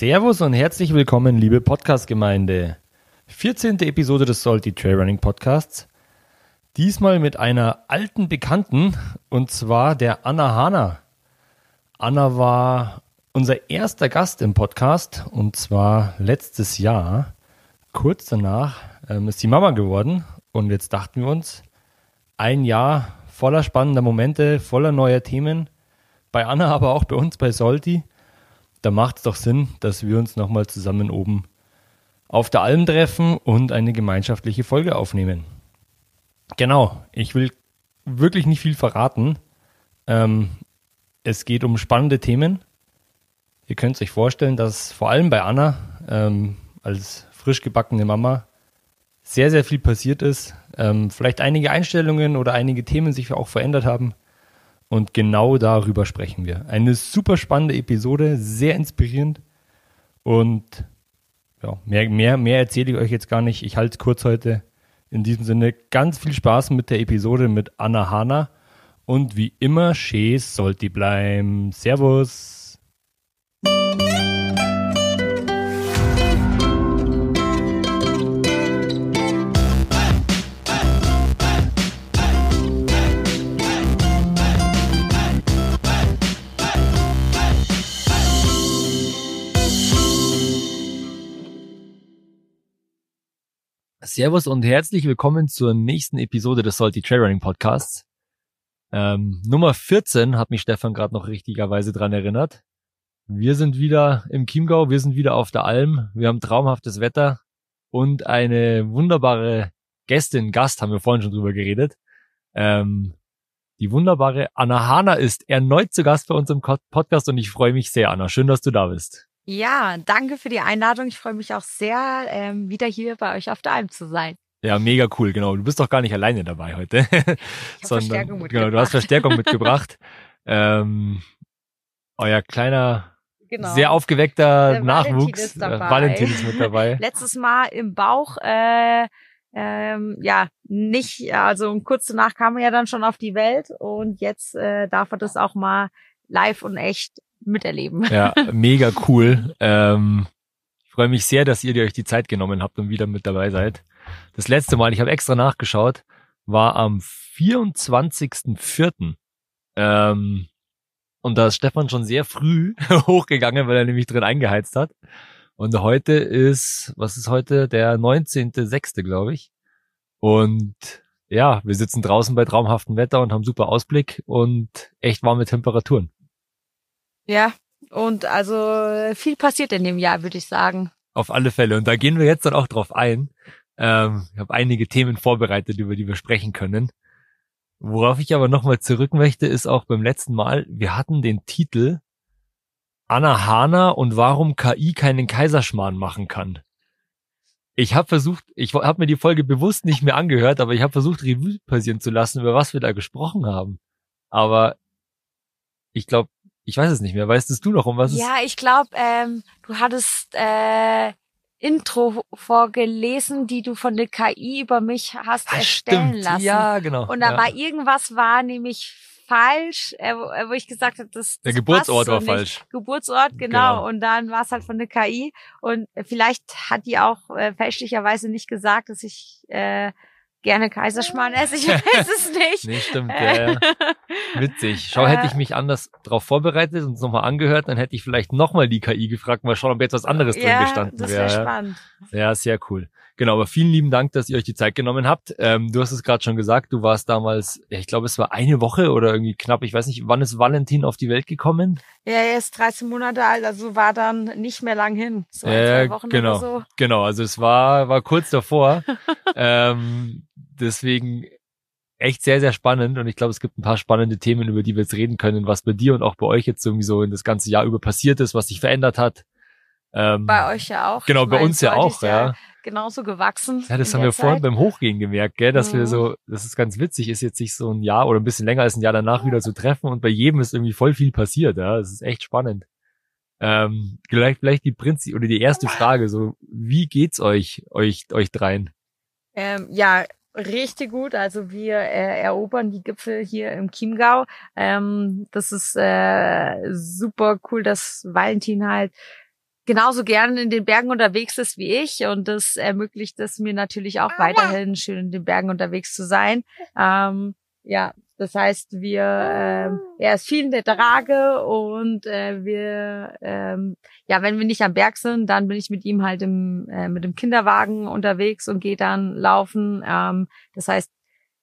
Servus und herzlich willkommen, liebe Podcast-Gemeinde. 14. Episode des Salty Trailrunning Podcasts. Diesmal mit einer alten Bekannten und zwar der Anna Hahner. Anna war unser erster Gast im Podcast und zwar letztes Jahr. Kurz danach ähm, ist die Mama geworden und jetzt dachten wir uns, ein Jahr voller spannender Momente, voller neuer Themen. Bei Anna, aber auch bei uns bei Salty da macht es doch Sinn, dass wir uns nochmal zusammen oben auf der Alm treffen und eine gemeinschaftliche Folge aufnehmen. Genau, ich will wirklich nicht viel verraten. Ähm, es geht um spannende Themen. Ihr könnt euch vorstellen, dass vor allem bei Anna ähm, als frisch gebackene Mama sehr, sehr viel passiert ist. Ähm, vielleicht einige Einstellungen oder einige Themen sich auch verändert haben. Und genau darüber sprechen wir. Eine super spannende Episode, sehr inspirierend. Und ja, mehr, mehr, mehr erzähle ich euch jetzt gar nicht. Ich halte es kurz heute. In diesem Sinne, ganz viel Spaß mit der Episode mit Anna Hanna. Und wie immer, Chees sollt die bleiben. Servus. servus und herzlich willkommen zur nächsten Episode des Salty Trailrunning Podcasts. Ähm, Nummer 14 hat mich Stefan gerade noch richtigerweise dran erinnert. Wir sind wieder im Chiemgau, wir sind wieder auf der Alm, wir haben traumhaftes Wetter und eine wunderbare Gästin, Gast, haben wir vorhin schon drüber geredet. Ähm, die wunderbare Anna Hana ist erneut zu Gast bei uns im Podcast und ich freue mich sehr, Anna. Schön, dass du da bist. Ja, danke für die Einladung. Ich freue mich auch sehr, ähm, wieder hier bei euch auf der Alm zu sein. Ja, mega cool, genau. Du bist doch gar nicht alleine dabei heute. Ich sondern, genau, du hast Verstärkung mitgebracht. ähm, euer kleiner, genau. sehr aufgeweckter Der Nachwuchs. Valentin ist, äh, dabei. Valentin ist, mit dabei. Letztes Mal im Bauch, äh, ähm, ja, nicht, also kurz danach kam er ja dann schon auf die Welt und jetzt äh, darf er das auch mal live und echt miterleben. Ja, mega cool. Ähm, ich freue mich sehr, dass ihr euch die Zeit genommen habt und wieder mit dabei seid. Das letzte Mal, ich habe extra nachgeschaut, war am 24.04. Ähm, und da ist Stefan schon sehr früh hochgegangen, weil er nämlich drin eingeheizt hat. Und heute ist, was ist heute? Der 19.06., glaube ich. Und ja, wir sitzen draußen bei traumhaftem Wetter und haben super Ausblick und echt warme Temperaturen. Ja, und also äh, viel passiert in dem Jahr, würde ich sagen. Auf alle Fälle. Und da gehen wir jetzt dann auch drauf ein. Ähm, ich habe einige Themen vorbereitet, über die wir sprechen können. Worauf ich aber nochmal zurück möchte, ist auch beim letzten Mal, wir hatten den Titel Anna Hana und warum KI keinen Kaiserschmarrn machen kann. Ich habe versucht, ich habe mir die Folge bewusst nicht mehr angehört, aber ich habe versucht, Revue passieren zu lassen, über was wir da gesprochen haben. Aber ich glaube, ich weiß es nicht mehr. Weißt du noch, um was ja, es Ja, ich glaube, ähm, du hattest äh, Intro vorgelesen, die du von der KI über mich hast Ach, erstellen stimmt. lassen. Ja, genau. Und da ja. war irgendwas war nämlich falsch, äh, wo äh, ich gesagt habe, das, der Geburtsort so war nicht. falsch. Geburtsort, genau. genau. Und dann war es halt von der KI. Und vielleicht hat die auch äh, fälschlicherweise nicht gesagt, dass ich äh, gerne Kaiserschmarrn esse, ich weiß es nicht. nee, stimmt. Ja, Witzig. Schau, hätte ich äh. mich anders darauf vorbereitet und es nochmal angehört, dann hätte ich vielleicht nochmal die KI gefragt, mal schauen, ob jetzt was anderes ja, drin gestanden wäre. Das wäre spannend. Ja, sehr cool. Genau, aber vielen lieben Dank, dass ihr euch die Zeit genommen habt. Ähm, du hast es gerade schon gesagt, du warst damals, ich glaube, es war eine Woche oder irgendwie knapp, ich weiß nicht, wann ist Valentin auf die Welt gekommen? Ja, er ist 13 Monate alt, also war dann nicht mehr lang hin. So äh, zwei Wochen genau, oder so. Genau, also es war, war kurz davor. ähm, deswegen echt sehr, sehr spannend und ich glaube, es gibt ein paar spannende Themen, über die wir jetzt reden können, was bei dir und auch bei euch jetzt irgendwie so in das ganze Jahr über passiert ist, was sich verändert hat. Ähm, bei euch ja auch. Genau, ich bei uns ja auch, ja. Genauso gewachsen. Ja, das haben wir Zeit. vorhin beim Hochgehen gemerkt, gell, dass mhm. wir so, das ist ganz witzig, ist jetzt sich so ein Jahr oder ein bisschen länger als ein Jahr danach wieder zu treffen und bei jedem ist irgendwie voll viel passiert, ja. Das ist echt spannend. Ähm, vielleicht, vielleicht die Prinzip oder die erste Frage, so, wie geht's euch, euch, euch dreien? Ähm, ja, Richtig gut. Also wir äh, erobern die Gipfel hier im Chiemgau. Ähm, das ist äh, super cool, dass Valentin halt genauso gern in den Bergen unterwegs ist wie ich und das ermöglicht es mir natürlich auch ah, weiterhin schön in den Bergen unterwegs zu sein. Ähm, ja, das heißt, wir, äh, er ist viel in der Trage und äh, wir, ähm, ja, wenn wir nicht am Berg sind, dann bin ich mit ihm halt im, äh, mit dem Kinderwagen unterwegs und gehe dann laufen. Ähm, das heißt,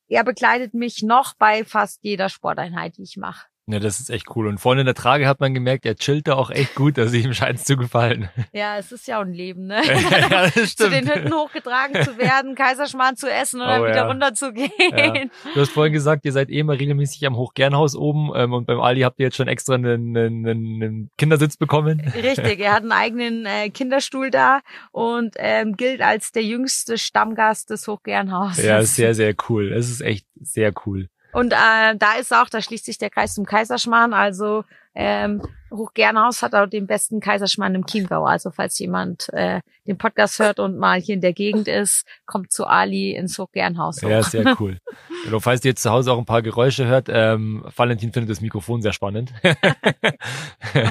er begleitet mich noch bei fast jeder Sporteinheit, die ich mache. Ja, das ist echt cool. Und vorne in der Trage hat man gemerkt, er chillt da auch echt gut, dass ihm scheint es zu gefallen. Ja, es ist ja auch ein Leben, ne? ja, das stimmt. zu den Hütten hochgetragen zu werden, Kaiserschmarrn zu essen oder oh, wieder ja. runter Ja. Du hast vorhin gesagt, ihr seid eh mal regelmäßig am Hochgernhaus oben ähm, und beim Ali habt ihr jetzt schon extra einen, einen, einen Kindersitz bekommen. Richtig, er hat einen eigenen äh, Kinderstuhl da und ähm, gilt als der jüngste Stammgast des Hochgernhauses. Ja, sehr, sehr cool. Es ist echt sehr cool. Und äh, da ist auch, da schließt sich der Kreis zum Kaiserschmarrn. Also ähm, Hochgernhaus hat auch den besten Kaiserschmarrn im Chiemgau. Also falls jemand äh, den Podcast hört und mal hier in der Gegend ist, kommt zu Ali ins Hochgernhaus. Hoch. Ja, sehr cool. Also, falls ihr jetzt zu Hause auch ein paar Geräusche hört, ähm, Valentin findet das Mikrofon sehr spannend. Weil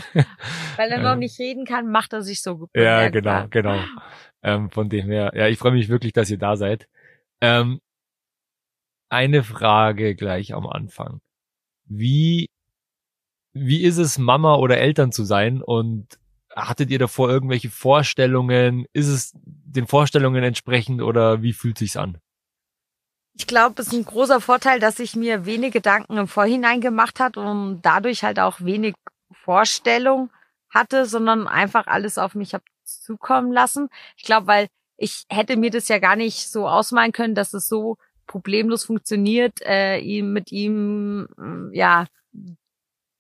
er noch ähm. nicht reden kann, macht er sich so gut. Ja, genau, genau. Ähm, von dem her, ja, ich freue mich wirklich, dass ihr da seid. Ähm, eine Frage gleich am Anfang. Wie, wie ist es, Mama oder Eltern zu sein? Und hattet ihr davor irgendwelche Vorstellungen? Ist es den Vorstellungen entsprechend oder wie fühlt sich's an? Ich glaube, es ist ein großer Vorteil, dass ich mir wenig Gedanken im Vorhinein gemacht hat und dadurch halt auch wenig Vorstellung hatte, sondern einfach alles auf mich habe zukommen lassen. Ich glaube, weil ich hätte mir das ja gar nicht so ausmalen können, dass es so problemlos funktioniert, äh, ihm, mit ihm, mm, ja,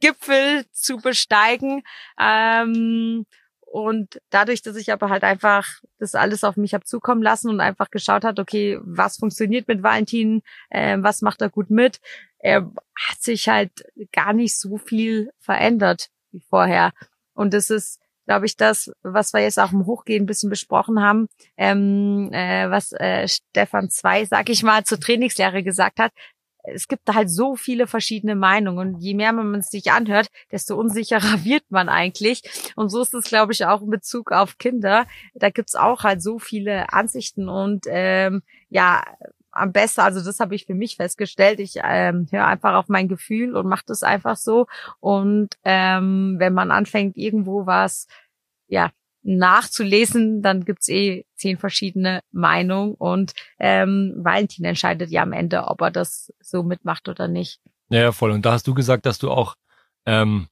Gipfel zu besteigen. Ähm, und dadurch, dass ich aber halt einfach das alles auf mich habe zukommen lassen und einfach geschaut hat, okay, was funktioniert mit Valentin, äh, was macht er gut mit, er hat sich halt gar nicht so viel verändert wie vorher. Und das ist glaube ich, das, was wir jetzt auch im Hochgehen ein bisschen besprochen haben, ähm, äh, was äh, Stefan zwei, sag ich mal, zur Trainingslehre gesagt hat. Es gibt halt so viele verschiedene Meinungen und je mehr man es sich anhört, desto unsicherer wird man eigentlich. Und so ist es, glaube ich, auch in Bezug auf Kinder. Da gibt's auch halt so viele Ansichten und ähm, ja, am besten, also das habe ich für mich festgestellt, ich ähm, höre einfach auf mein Gefühl und mache das einfach so. Und ähm, wenn man anfängt, irgendwo was ja, nachzulesen, dann gibt's eh zehn verschiedene Meinungen und ähm, Valentin entscheidet ja am Ende, ob er das so mitmacht oder nicht. Ja, ja, voll. Und da hast du gesagt, dass du auch, ähm,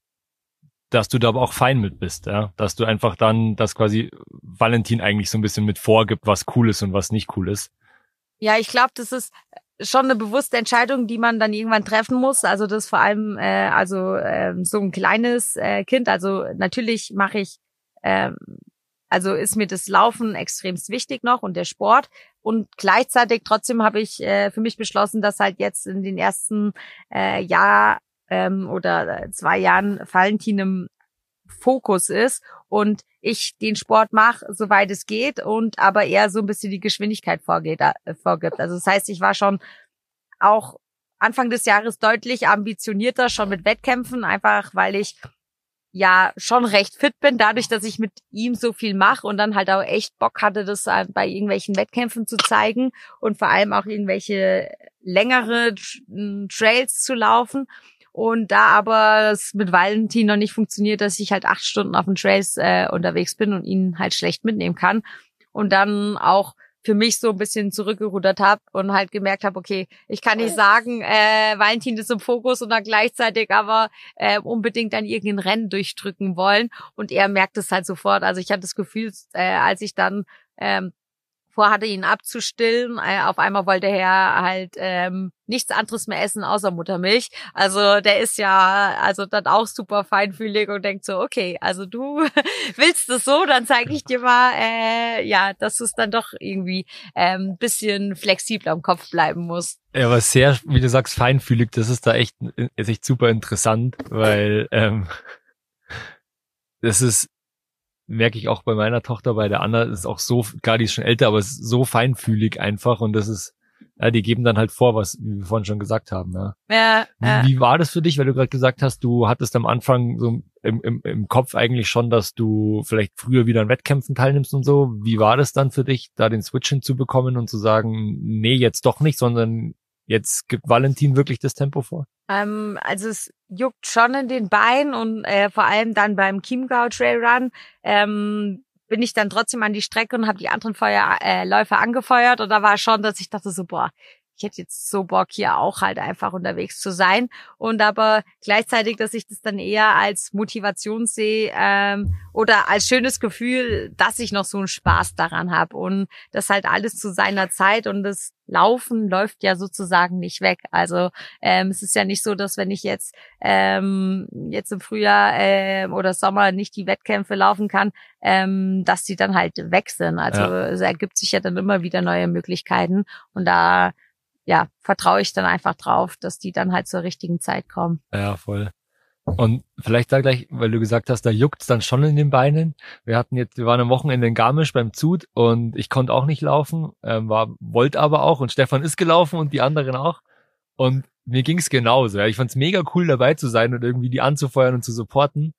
dass du da aber auch fein mit bist, ja, dass du einfach dann, dass quasi Valentin eigentlich so ein bisschen mit vorgibt, was cool ist und was nicht cool ist. Ja, ich glaube, das ist äh, schon eine bewusste Entscheidung, die man dann irgendwann treffen muss. Also das vor allem, äh, also äh, so ein kleines äh, Kind. Also natürlich mache ich, äh, also ist mir das Laufen extremst wichtig noch und der Sport. Und gleichzeitig trotzdem habe ich äh, für mich beschlossen, dass halt jetzt in den ersten äh, Jahr ähm, oder äh, zwei Jahren Valentin im Fokus ist und ich den Sport mache, soweit es geht und aber eher so ein bisschen die Geschwindigkeit vorgeht, äh, vorgibt. Also das heißt, ich war schon auch Anfang des Jahres deutlich ambitionierter schon mit Wettkämpfen, einfach weil ich ja schon recht fit bin, dadurch, dass ich mit ihm so viel mache und dann halt auch echt Bock hatte, das bei irgendwelchen Wettkämpfen zu zeigen und vor allem auch irgendwelche längere Trails zu laufen. Und da aber es mit Valentin noch nicht funktioniert, dass ich halt acht Stunden auf dem Trails äh, unterwegs bin und ihn halt schlecht mitnehmen kann. Und dann auch für mich so ein bisschen zurückgerudert habe und halt gemerkt habe, okay, ich kann nicht sagen, äh, Valentin ist im Fokus und dann gleichzeitig aber äh, unbedingt dann irgendein Rennen durchdrücken wollen. Und er merkt es halt sofort. Also ich hatte das Gefühl, äh, als ich dann ähm, vorhatte, ihn abzustillen. Auf einmal wollte er halt ähm, nichts anderes mehr essen außer Muttermilch. Also der ist ja also dann auch super feinfühlig und denkt so, okay, also du willst es so, dann zeige ich dir mal, äh, ja, dass es dann doch irgendwie ein ähm, bisschen flexibler im Kopf bleiben muss. Ja, aber sehr, wie du sagst, feinfühlig, das ist da echt, äh, ist echt super interessant, weil ähm, das ist merke ich auch bei meiner Tochter, bei der Anna ist auch so, klar, die ist schon älter, aber ist so feinfühlig einfach und das ist, ja, die geben dann halt vor, was wie wir vorhin schon gesagt haben. Ja. Ja, ja. Wie war das für dich, weil du gerade gesagt hast, du hattest am Anfang so im, im, im Kopf eigentlich schon, dass du vielleicht früher wieder an Wettkämpfen teilnimmst und so. Wie war das dann für dich, da den Switch hinzubekommen und zu sagen, nee, jetzt doch nicht, sondern Jetzt gibt Valentin wirklich das Tempo vor? Ähm, also es juckt schon in den Beinen und äh, vor allem dann beim Chiemgau Trail Run ähm, bin ich dann trotzdem an die Strecke und habe die anderen Feuer, äh, Läufer angefeuert und da war schon, dass ich dachte so, boah, ich hätte jetzt so Bock, hier auch halt einfach unterwegs zu sein. Und aber gleichzeitig, dass ich das dann eher als Motivation sehe ähm, oder als schönes Gefühl, dass ich noch so einen Spaß daran habe. Und das halt alles zu seiner Zeit und das Laufen läuft ja sozusagen nicht weg. Also ähm, es ist ja nicht so, dass wenn ich jetzt ähm, jetzt im Frühjahr ähm, oder Sommer nicht die Wettkämpfe laufen kann, ähm, dass die dann halt weg sind. Also ja. es ergibt sich ja dann immer wieder neue Möglichkeiten. Und da ja, vertraue ich dann einfach drauf, dass die dann halt zur richtigen Zeit kommen. Ja, voll. Und vielleicht da gleich, weil du gesagt hast, da juckt's dann schon in den Beinen. Wir hatten jetzt, wir waren am Wochenende in Garmisch beim Zut und ich konnte auch nicht laufen, ähm, war, wollte aber auch und Stefan ist gelaufen und die anderen auch. Und mir ging's genauso. Ja. Ich fand's mega cool dabei zu sein und irgendwie die anzufeuern und zu supporten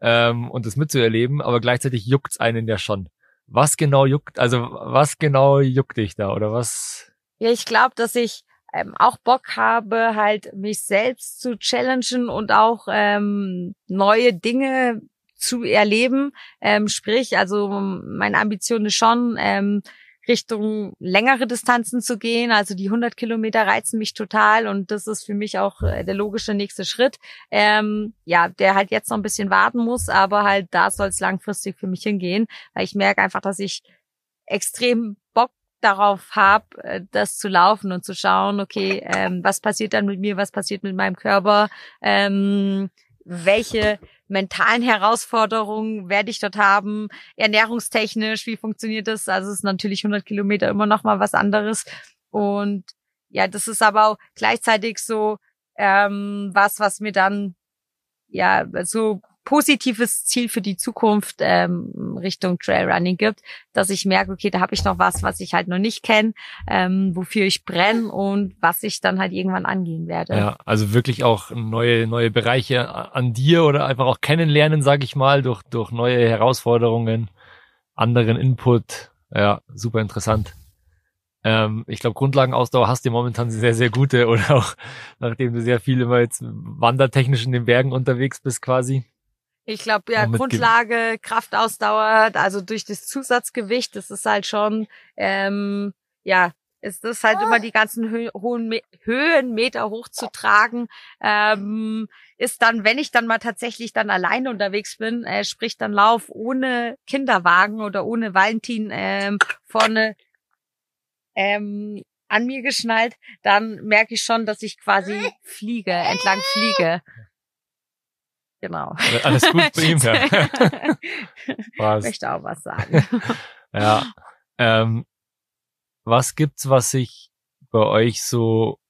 ähm, und das mitzuerleben, aber gleichzeitig juckt's einen ja schon. Was genau juckt, also was genau juckt dich da oder was ja, ich glaube, dass ich ähm, auch Bock habe, halt mich selbst zu challengen und auch ähm, neue Dinge zu erleben. Ähm, sprich, also meine Ambition ist schon, ähm, Richtung längere Distanzen zu gehen. Also die 100 Kilometer reizen mich total und das ist für mich auch äh, der logische nächste Schritt. Ähm, ja, der halt jetzt noch ein bisschen warten muss, aber halt da soll es langfristig für mich hingehen, weil ich merke einfach, dass ich extrem Bock darauf habe, äh, das zu laufen und zu schauen, okay, ähm, was passiert dann mit mir, was passiert mit meinem Körper, ähm, welche mentalen Herausforderungen werde ich dort haben, ernährungstechnisch, wie funktioniert das? Also es ist natürlich 100 Kilometer immer noch mal was anderes und ja, das ist aber auch gleichzeitig so ähm, was, was mir dann ja so positives Ziel für die Zukunft ähm, Richtung Trailrunning gibt, dass ich merke, okay, da habe ich noch was, was ich halt noch nicht kenne, ähm, wofür ich brenne und was ich dann halt irgendwann angehen werde. Ja, also wirklich auch neue neue Bereiche an dir oder einfach auch kennenlernen, sage ich mal, durch durch neue Herausforderungen, anderen Input. Ja, super interessant. Ähm, ich glaube, Grundlagenausdauer hast du momentan sehr, sehr gute oder auch nachdem du sehr viel immer jetzt wandertechnisch in den Bergen unterwegs bist quasi. Ich glaube, ja, Grundlage, Kraftausdauer, also durch das Zusatzgewicht, das ist halt schon, ähm, ja, ist das halt immer die ganzen Hö hohen Me Höhenmeter hochzutragen, ähm, ist dann, wenn ich dann mal tatsächlich dann alleine unterwegs bin, äh, sprich dann Lauf ohne Kinderwagen oder ohne Valentin ähm, vorne ähm, an mir geschnallt, dann merke ich schon, dass ich quasi fliege, entlang fliege. Genau. Äh, alles gut bei ihm, ja. Ich möchte auch was sagen. ja. Ähm, was gibt's, was sich bei euch so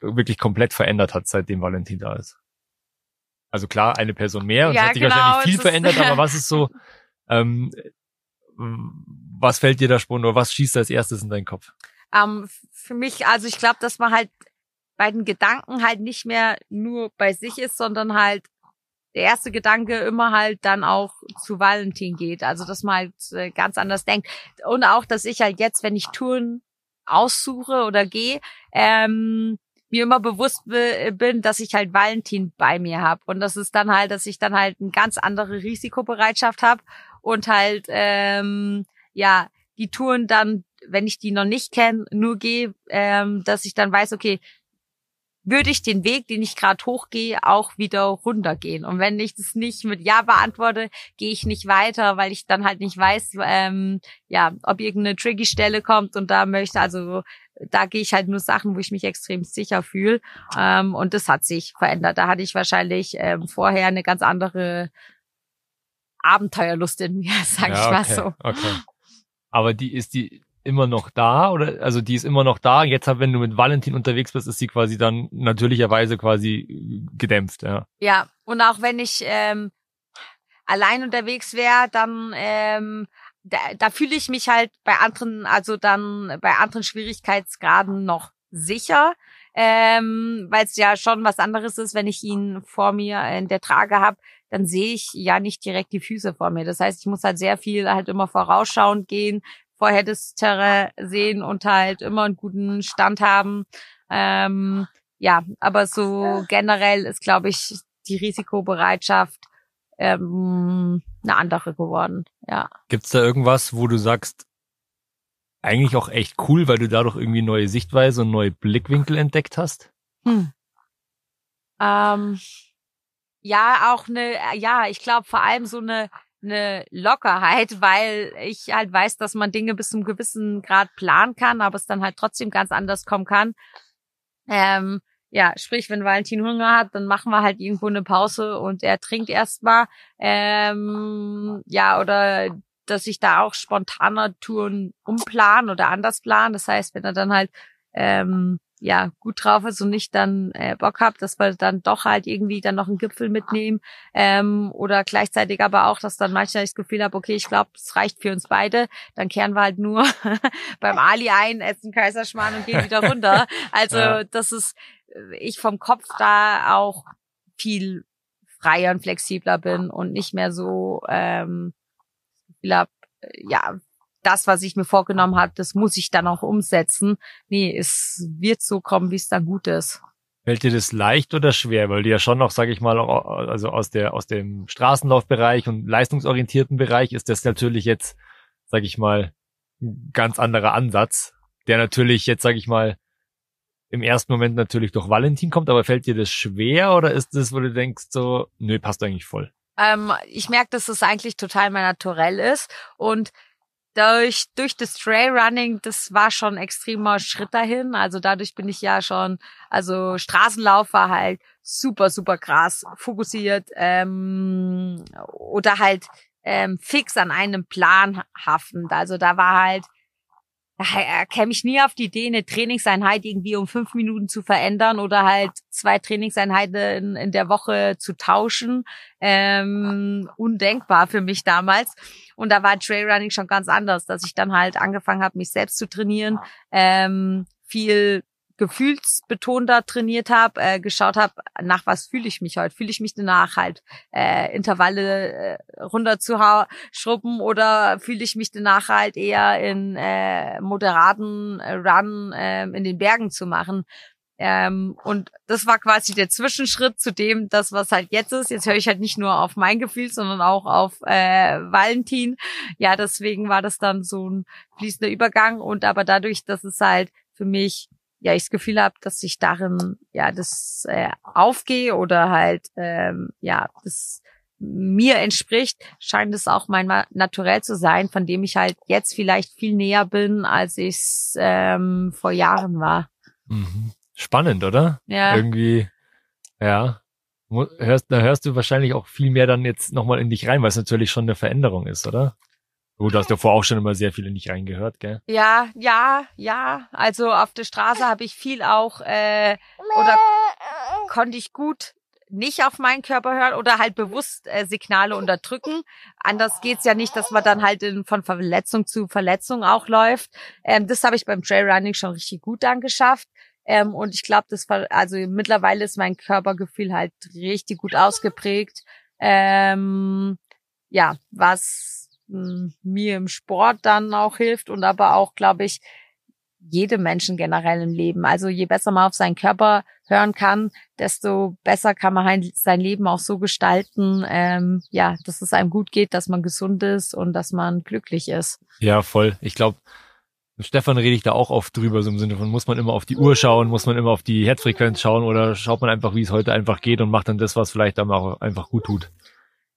wirklich komplett verändert hat, seitdem Valentin da ist? Also klar, eine Person mehr und ja, hat sich genau, wahrscheinlich viel verändert, aber was ist so, ähm, was fällt dir da spontan oder was schießt als erstes in deinen Kopf? Ähm, für mich, also ich glaube, dass man halt bei den Gedanken halt nicht mehr nur bei sich ist, sondern halt der erste Gedanke immer halt dann auch zu Valentin geht. Also, dass man halt äh, ganz anders denkt. Und auch, dass ich halt jetzt, wenn ich Touren aussuche oder gehe, ähm, mir immer bewusst bin, dass ich halt Valentin bei mir habe. Und das ist dann halt, dass ich dann halt eine ganz andere Risikobereitschaft habe und halt, ähm, ja, die Touren dann, wenn ich die noch nicht kenne, nur gehe, ähm, dass ich dann weiß, okay, würde ich den Weg, den ich gerade hochgehe, auch wieder runtergehen. Und wenn ich das nicht mit Ja beantworte, gehe ich nicht weiter, weil ich dann halt nicht weiß, ähm, ja, ob irgendeine tricky Stelle kommt und da möchte, also da gehe ich halt nur Sachen, wo ich mich extrem sicher fühle. Ähm, und das hat sich verändert. Da hatte ich wahrscheinlich ähm, vorher eine ganz andere Abenteuerlust in mir, sag ja, ich mal okay, so. Okay. Aber die ist die, immer noch da oder also die ist immer noch da. Jetzt halt, wenn du mit Valentin unterwegs bist, ist sie quasi dann natürlicherweise quasi gedämpft, ja. Ja, und auch wenn ich ähm, allein unterwegs wäre, dann ähm, da, da fühle ich mich halt bei anderen, also dann bei anderen Schwierigkeitsgraden noch sicher, ähm, weil es ja schon was anderes ist, wenn ich ihn vor mir in der Trage habe, dann sehe ich ja nicht direkt die Füße vor mir. Das heißt, ich muss halt sehr viel halt immer vorausschauend gehen, vorherdischere sehen und halt immer einen guten Stand haben. Ähm, ja, aber so generell ist, glaube ich, die Risikobereitschaft ähm, eine andere geworden. Ja. Gibt es da irgendwas, wo du sagst, eigentlich auch echt cool, weil du dadurch irgendwie neue Sichtweise und neue Blickwinkel entdeckt hast? Hm. Ähm, ja, auch eine, ja, ich glaube vor allem so eine eine Lockerheit, weil ich halt weiß, dass man Dinge bis zum gewissen Grad planen kann, aber es dann halt trotzdem ganz anders kommen kann. Ähm, ja, sprich, wenn Valentin Hunger hat, dann machen wir halt irgendwo eine Pause und er trinkt erstmal. Ähm, ja, oder dass ich da auch spontaner Touren umplan oder anders plan. Das heißt, wenn er dann halt ähm, ja gut drauf ist und nicht dann äh, Bock habt, dass wir dann doch halt irgendwie dann noch einen Gipfel mitnehmen ähm, oder gleichzeitig aber auch, dass dann manchmal ich das Gefühl habe, okay, ich glaube, es reicht für uns beide, dann kehren wir halt nur beim Ali ein, essen Kaiserschmarrn und gehen wieder runter. Also ja. das ist äh, ich vom Kopf da auch viel freier und flexibler bin und nicht mehr so ähm, glaub, äh, ja das, was ich mir vorgenommen habe, das muss ich dann auch umsetzen. Nee, es wird so kommen, wie es dann gut ist. Fällt dir das leicht oder schwer? Weil du ja schon noch, sage ich mal, also aus der aus dem Straßenlaufbereich und leistungsorientierten Bereich ist das natürlich jetzt, sage ich mal, ein ganz anderer Ansatz, der natürlich jetzt, sage ich mal, im ersten Moment natürlich durch Valentin kommt. Aber fällt dir das schwer oder ist das, wo du denkst, so, nö, passt eigentlich voll? Ähm, ich merke, dass es das eigentlich total mal Naturell ist und durch, durch das Trailrunning, das war schon ein extremer Schritt dahin. Also dadurch bin ich ja schon, also Straßenlauf war halt super, super krass fokussiert ähm, oder halt ähm, fix an einem Plan haften. Also da war halt da äh, käme ich nie auf die Idee, eine Trainingseinheit irgendwie um fünf Minuten zu verändern oder halt zwei Trainingseinheiten in der Woche zu tauschen. Ähm, undenkbar für mich damals. Und da war Trailrunning schon ganz anders, dass ich dann halt angefangen habe, mich selbst zu trainieren, ah. ähm, viel gefühlsbetonter trainiert habe, äh, geschaut habe, nach was fühle ich mich heute? Fühle ich mich danach halt äh, Intervalle äh, runter zu schrubben oder fühle ich mich danach halt eher in äh, moderaten Run äh, in den Bergen zu machen? Ähm, und das war quasi der Zwischenschritt zu dem, das was halt jetzt ist. Jetzt höre ich halt nicht nur auf mein Gefühl, sondern auch auf äh, Valentin. Ja, deswegen war das dann so ein fließender Übergang und aber dadurch, dass es halt für mich ja ich das Gefühl habe, dass ich darin ja das äh, aufgehe oder halt ähm, ja das mir entspricht, scheint es auch mein Naturell zu sein, von dem ich halt jetzt vielleicht viel näher bin, als ich es ähm, vor Jahren war. Mhm. Spannend, oder? Ja. Irgendwie, ja. Hörst, da hörst du wahrscheinlich auch viel mehr dann jetzt nochmal in dich rein, weil es natürlich schon eine Veränderung ist, oder? du hast ja vorher auch schon immer sehr viele nicht reingehört, gell? Ja, ja, ja. Also auf der Straße habe ich viel auch äh, oder konnte ich gut nicht auf meinen Körper hören oder halt bewusst äh, Signale unterdrücken. Anders geht's ja nicht, dass man dann halt in, von Verletzung zu Verletzung auch läuft. Ähm, das habe ich beim Trailrunning schon richtig gut dann geschafft. Ähm, und ich glaube, das war, also mittlerweile ist mein Körpergefühl halt richtig gut ausgeprägt. Ähm, ja, was mir im Sport dann auch hilft und aber auch, glaube ich, jedem Menschen generell im Leben. Also je besser man auf seinen Körper hören kann, desto besser kann man halt sein Leben auch so gestalten, ähm, ja, dass es einem gut geht, dass man gesund ist und dass man glücklich ist. Ja, voll. Ich glaube, Stefan rede ich da auch oft drüber, so im Sinne von, muss man immer auf die Uhr schauen, muss man immer auf die Herzfrequenz schauen oder schaut man einfach, wie es heute einfach geht und macht dann das, was vielleicht dann auch einfach gut tut.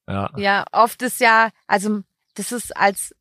Ja, ja oft ist ja, also das ist als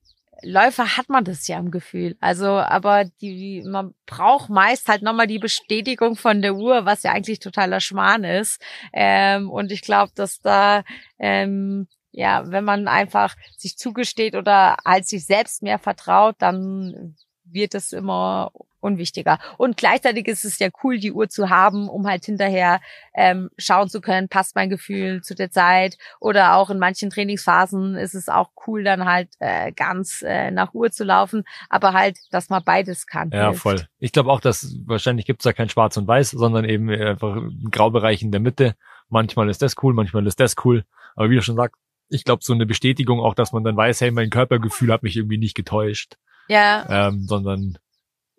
Läufer hat man das ja im Gefühl. Also, aber die, man braucht meist halt nochmal die Bestätigung von der Uhr, was ja eigentlich totaler Schmarrn ist. Ähm, und ich glaube, dass da, ähm, ja, wenn man einfach sich zugesteht oder als halt sich selbst mehr vertraut, dann wird es immer unwichtiger. Und gleichzeitig ist es ja cool, die Uhr zu haben, um halt hinterher ähm, schauen zu können, passt mein Gefühl zu der Zeit. Oder auch in manchen Trainingsphasen ist es auch cool, dann halt äh, ganz äh, nach Uhr zu laufen, aber halt, dass man beides kann. Ja, hilft. voll. Ich glaube auch, dass wahrscheinlich gibt's da kein Schwarz und Weiß, sondern eben äh, einfach einen Graubereich in der Mitte. Manchmal ist das cool, manchmal ist das cool. Aber wie du schon sagst, ich glaube, so eine Bestätigung auch, dass man dann weiß, hey, mein Körpergefühl hat mich irgendwie nicht getäuscht. Ja. Ähm, sondern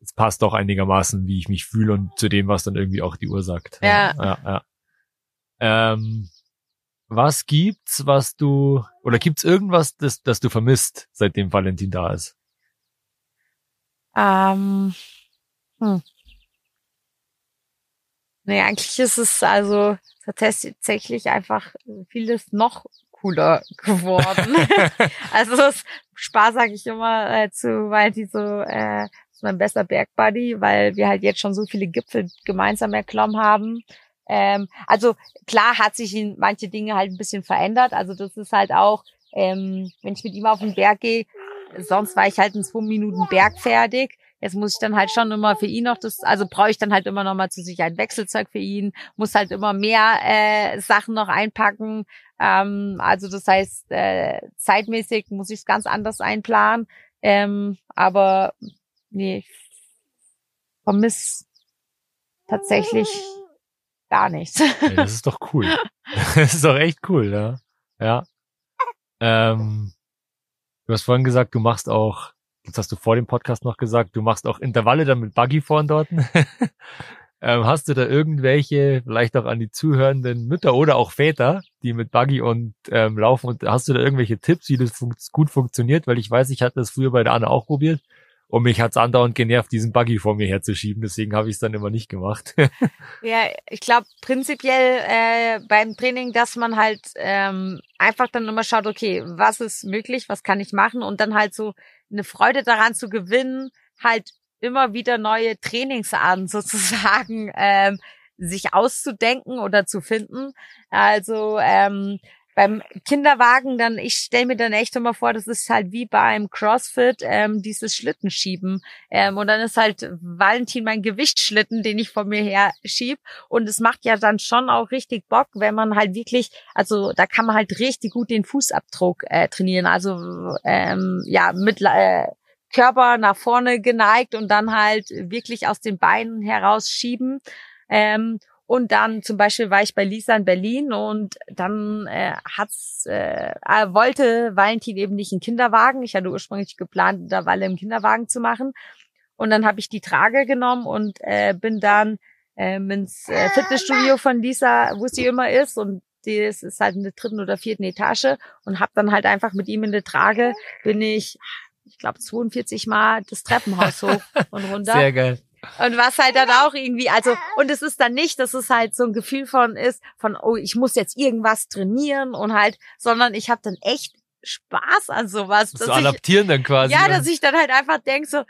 es passt doch einigermaßen, wie ich mich fühle und zu dem, was dann irgendwie auch die Uhr sagt. Ja. ja, ja. Ähm, was gibt's, was du, oder gibt's irgendwas, das, das du vermisst, seitdem Valentin da ist? Ähm, hm. Nee, eigentlich ist es also tatsächlich einfach vieles noch cooler geworden. also das Spaß sage ich immer äh, zu die so, äh, ist mein bester Bergbuddy, weil wir halt jetzt schon so viele Gipfel gemeinsam erklommen haben. Ähm, also klar hat sich in manche Dinge halt ein bisschen verändert. Also das ist halt auch, ähm, wenn ich mit ihm auf den Berg gehe, sonst war ich halt in zwei Minuten Berg fertig. Jetzt muss ich dann halt schon immer für ihn noch das, also brauche ich dann halt immer noch mal zu sich ein Wechselzeug für ihn, muss halt immer mehr äh, Sachen noch einpacken. Ähm, also das heißt, äh, zeitmäßig muss ich es ganz anders einplanen. Ähm, aber nee, vermiss tatsächlich gar nichts. Hey, das ist doch cool. Das ist doch echt cool, ja. Ne? Ja. Ähm, du hast vorhin gesagt, du machst auch Jetzt hast du vor dem Podcast noch gesagt, du machst auch Intervalle dann mit Buggy vorn dort. ähm, hast du da irgendwelche, vielleicht auch an die zuhörenden Mütter oder auch Väter, die mit Buggy und ähm, laufen und hast du da irgendwelche Tipps, wie das fun gut funktioniert? Weil ich weiß, ich hatte das früher bei der Anne auch probiert und mich hat's andauernd genervt, diesen Buggy vor mir herzuschieben. Deswegen habe ich es dann immer nicht gemacht. ja, ich glaube prinzipiell äh, beim Training, dass man halt ähm, einfach dann immer schaut, okay, was ist möglich, was kann ich machen und dann halt so eine Freude daran zu gewinnen, halt immer wieder neue Trainingsarten sozusagen ähm, sich auszudenken oder zu finden. Also ähm, beim Kinderwagen dann, ich stelle mir dann echt immer vor, das ist halt wie beim CrossFit, ähm, dieses Schlittenschieben. Ähm, und dann ist halt Valentin mein Gewichtsschlitten, den ich vor mir her schieb. Und es macht ja dann schon auch richtig Bock, wenn man halt wirklich, also da kann man halt richtig gut den Fußabdruck äh, trainieren. Also ähm, ja, mit äh, Körper nach vorne geneigt und dann halt wirklich aus den Beinen heraus schieben. Ähm, und dann zum Beispiel war ich bei Lisa in Berlin und dann äh, hat's, äh, äh, wollte Valentin eben nicht einen Kinderwagen. Ich hatte ursprünglich geplant, da Walle im Kinderwagen zu machen. Und dann habe ich die Trage genommen und äh, bin dann ähm, ins äh, Fitnessstudio von Lisa, wo sie immer ist. Und das ist, ist halt in der dritten oder vierten Etage und habe dann halt einfach mit ihm in der Trage bin ich, ich glaube, 42 Mal das Treppenhaus hoch und runter. Sehr geil. Und was halt dann auch irgendwie, also, und es ist dann nicht, dass es halt so ein Gefühl von ist, von, oh, ich muss jetzt irgendwas trainieren und halt, sondern ich habe dann echt Spaß an sowas. Zu adaptieren ich, dann quasi. Ja, ja, dass ich dann halt einfach denk so,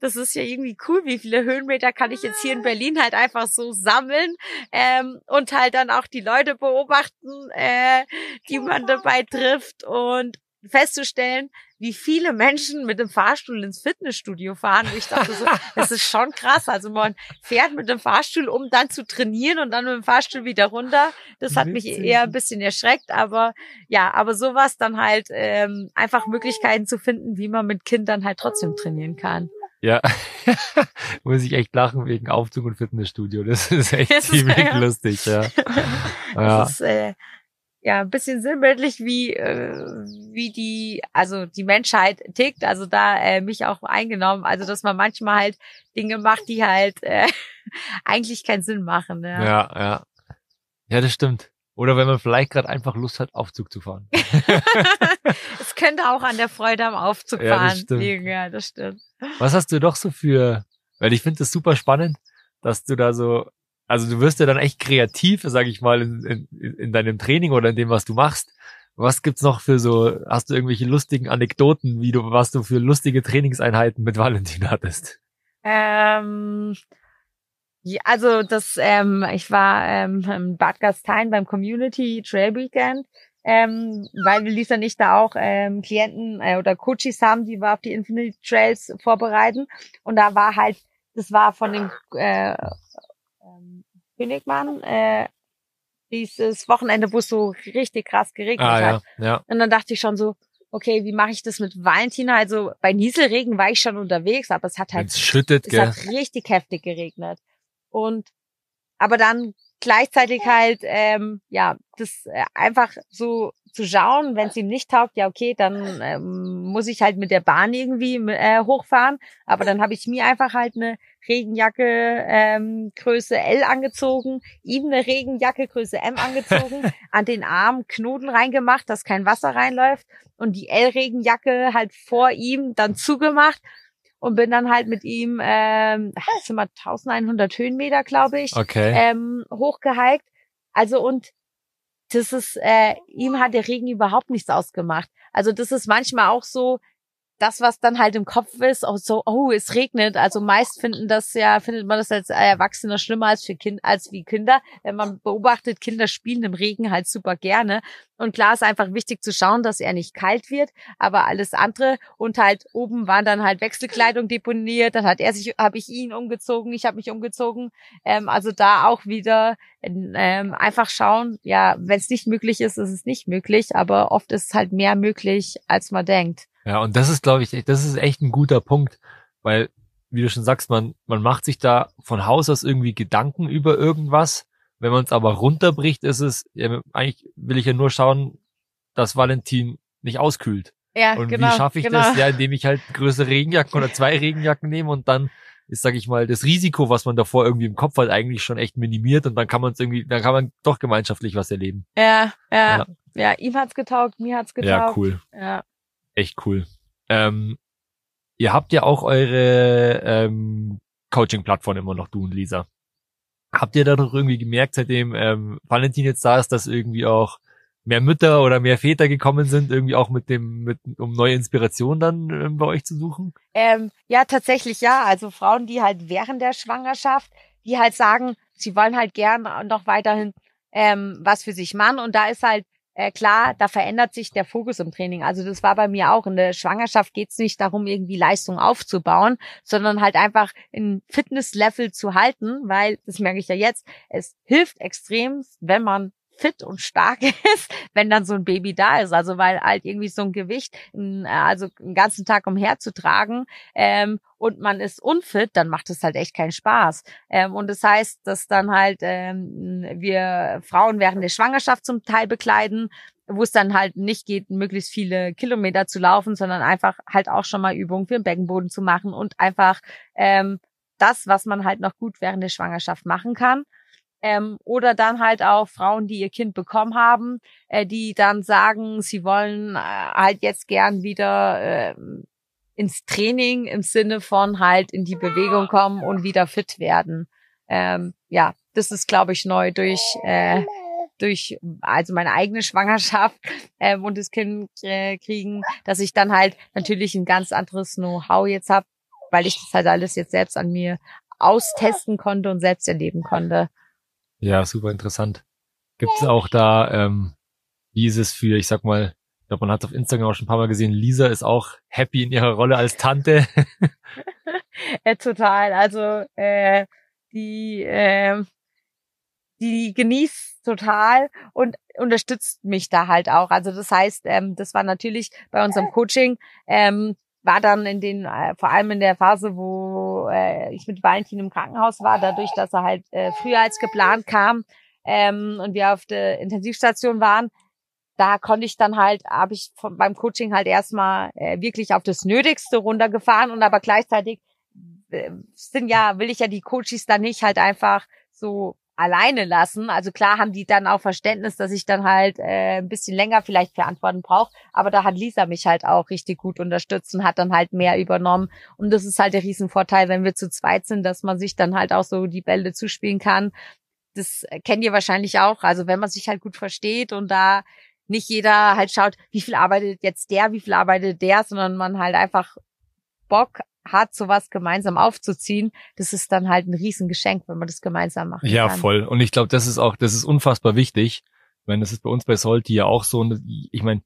das ist ja irgendwie cool, wie viele Höhenmeter kann ich jetzt hier in Berlin halt einfach so sammeln ähm, und halt dann auch die Leute beobachten, äh, die man dabei trifft und festzustellen, wie viele Menschen mit dem Fahrstuhl ins Fitnessstudio fahren. Und ich dachte so, das ist schon krass. Also man fährt mit dem Fahrstuhl, um dann zu trainieren und dann mit dem Fahrstuhl wieder runter. Das hat Witzig. mich eher ein bisschen erschreckt, aber ja, aber sowas dann halt ähm, einfach Möglichkeiten zu finden, wie man mit Kindern halt trotzdem trainieren kann. Ja, muss ich echt lachen wegen Aufzug und Fitnessstudio. Das ist echt das ziemlich ist, lustig, ja. ja. Ist, äh, ja, ein bisschen sinnbildlich, wie, äh, wie die, also die Menschheit tickt, also da äh, mich auch eingenommen, also dass man manchmal halt Dinge macht, die halt äh, eigentlich keinen Sinn machen. Ja. ja, ja. Ja, das stimmt. Oder wenn man vielleicht gerade einfach Lust hat, Aufzug zu fahren. es könnte auch an der Freude am Aufzug fahren ja, das liegen, ja, das stimmt. Was hast du doch so für, weil ich finde das super spannend, dass du da so also du wirst ja dann echt kreativ, sage ich mal, in, in, in deinem Training oder in dem, was du machst. Was gibt's noch für so, hast du irgendwelche lustigen Anekdoten, wie du, was du für lustige Trainingseinheiten mit Valentin hattest? Ähm, ja, also das, ähm, ich war ähm, im Bad Gastein beim Community Trail Weekend, ähm, weil wir Lisa und ich da auch ähm, Klienten äh, oder Coaches haben, die wir auf die Infinity Trails vorbereiten. Und da war halt, das war von dem äh, ähm, Königmann, äh, dieses Wochenende, wo es so richtig krass geregnet ah, hat. Ja, ja. Und dann dachte ich schon so, okay, wie mache ich das mit Valentina? Also bei Nieselregen war ich schon unterwegs, aber es hat halt schüttet, es gell. hat richtig heftig geregnet. Und aber dann gleichzeitig halt, ähm, ja, das äh, einfach so zu schauen, wenn es ihm nicht taugt, ja okay, dann ähm, muss ich halt mit der Bahn irgendwie äh, hochfahren, aber dann habe ich mir einfach halt eine Regenjacke ähm, Größe L angezogen, ihm eine Regenjacke Größe M angezogen, an den Arm Knoten reingemacht, dass kein Wasser reinläuft und die L-Regenjacke halt vor ihm dann zugemacht und bin dann halt mit ihm, ähm, das sind mal 1100 Höhenmeter, glaube ich, okay. ähm, hochgehiked. Also und das ist, äh, ihm hat der Regen überhaupt nichts ausgemacht. Also das ist manchmal auch so, das, was dann halt im Kopf ist, auch so, oh, es regnet. Also meist finden das ja, findet man das als Erwachsener schlimmer als für Kind, als wie Kinder. Wenn man beobachtet, Kinder spielen im Regen halt super gerne. Und klar ist einfach wichtig zu schauen, dass er nicht kalt wird, aber alles andere und halt oben waren dann halt Wechselkleidung deponiert, dann hat er sich, habe ich ihn umgezogen, ich habe mich umgezogen. Ähm, also da auch wieder ähm, einfach schauen, ja, wenn es nicht möglich ist, ist es nicht möglich, aber oft ist es halt mehr möglich, als man denkt. Ja, und das ist, glaube ich, das ist echt ein guter Punkt, weil, wie du schon sagst, man, man macht sich da von Haus aus irgendwie Gedanken über irgendwas. Wenn man es aber runterbricht, ist es, ja, eigentlich will ich ja nur schauen, dass Valentin nicht auskühlt. Ja, und genau, wie schaffe ich genau. das? Ja, indem ich halt größere Regenjacken oder zwei Regenjacken nehme und dann ist, sag ich mal, das Risiko, was man davor irgendwie im Kopf hat, eigentlich schon echt minimiert und dann kann man es irgendwie, dann kann man doch gemeinschaftlich was erleben. Ja, ja. Ja, ja ihm hat's getaugt, mir hat's getaugt. Ja, cool. Ja echt cool. Ähm, ihr habt ja auch eure ähm, Coaching-Plattform immer noch, du und Lisa. Habt ihr da dadurch irgendwie gemerkt, seitdem ähm, Valentin jetzt da ist, dass irgendwie auch mehr Mütter oder mehr Väter gekommen sind, irgendwie auch mit dem, mit, um neue Inspirationen dann ähm, bei euch zu suchen? Ähm, ja, tatsächlich ja. Also Frauen, die halt während der Schwangerschaft, die halt sagen, sie wollen halt gern noch weiterhin ähm, was für sich machen. Und da ist halt äh, klar, da verändert sich der Fokus im Training. Also das war bei mir auch. In der Schwangerschaft geht's nicht darum, irgendwie Leistung aufzubauen, sondern halt einfach ein Fitnesslevel zu halten, weil, das merke ich ja jetzt, es hilft extrem, wenn man fit und stark ist, wenn dann so ein Baby da ist. Also weil halt irgendwie so ein Gewicht, also den ganzen Tag umherzutragen ähm, und man ist unfit, dann macht es halt echt keinen Spaß. Ähm, und das heißt, dass dann halt ähm, wir Frauen während der Schwangerschaft zum Teil bekleiden, wo es dann halt nicht geht, möglichst viele Kilometer zu laufen, sondern einfach halt auch schon mal Übungen für den Beckenboden zu machen und einfach ähm, das, was man halt noch gut während der Schwangerschaft machen kann ähm, oder dann halt auch Frauen, die ihr Kind bekommen haben, äh, die dann sagen, sie wollen äh, halt jetzt gern wieder äh, ins Training im Sinne von halt in die Bewegung kommen und wieder fit werden. Ähm, ja, das ist, glaube ich, neu durch, äh, durch also meine eigene Schwangerschaft ähm, und das Kind äh, kriegen, dass ich dann halt natürlich ein ganz anderes Know-how jetzt habe, weil ich das halt alles jetzt selbst an mir austesten konnte und selbst erleben konnte. Ja, super interessant. Gibt es auch da, ähm, wie ist es für, ich sag mal, ich glaube, man hat es auf Instagram auch schon ein paar Mal gesehen, Lisa ist auch happy in ihrer Rolle als Tante. ja, total. Also äh, die, äh, die genießt total und unterstützt mich da halt auch. Also das heißt, ähm, das war natürlich bei unserem Coaching ähm, war dann in den, äh, vor allem in der Phase, wo äh, ich mit Valentin im Krankenhaus war, dadurch, dass er halt äh, früher als geplant kam ähm, und wir auf der Intensivstation waren, da konnte ich dann halt, habe ich von, beim Coaching halt erstmal äh, wirklich auf das Nötigste runtergefahren und aber gleichzeitig äh, sind ja, will ich ja die Coaches dann nicht halt einfach so alleine lassen. Also klar haben die dann auch Verständnis, dass ich dann halt äh, ein bisschen länger vielleicht für Antworten brauche. Aber da hat Lisa mich halt auch richtig gut unterstützt und hat dann halt mehr übernommen. Und das ist halt der Riesenvorteil, wenn wir zu zweit sind, dass man sich dann halt auch so die Bälle zuspielen kann. Das kennt ihr wahrscheinlich auch. Also wenn man sich halt gut versteht und da nicht jeder halt schaut, wie viel arbeitet jetzt der, wie viel arbeitet der, sondern man halt einfach Bock hart sowas gemeinsam aufzuziehen, das ist dann halt ein Riesengeschenk, wenn man das gemeinsam macht. Ja, kann. voll. Und ich glaube, das ist auch, das ist unfassbar wichtig. Ich meine, das ist bei uns bei Solti ja auch so. ich meine,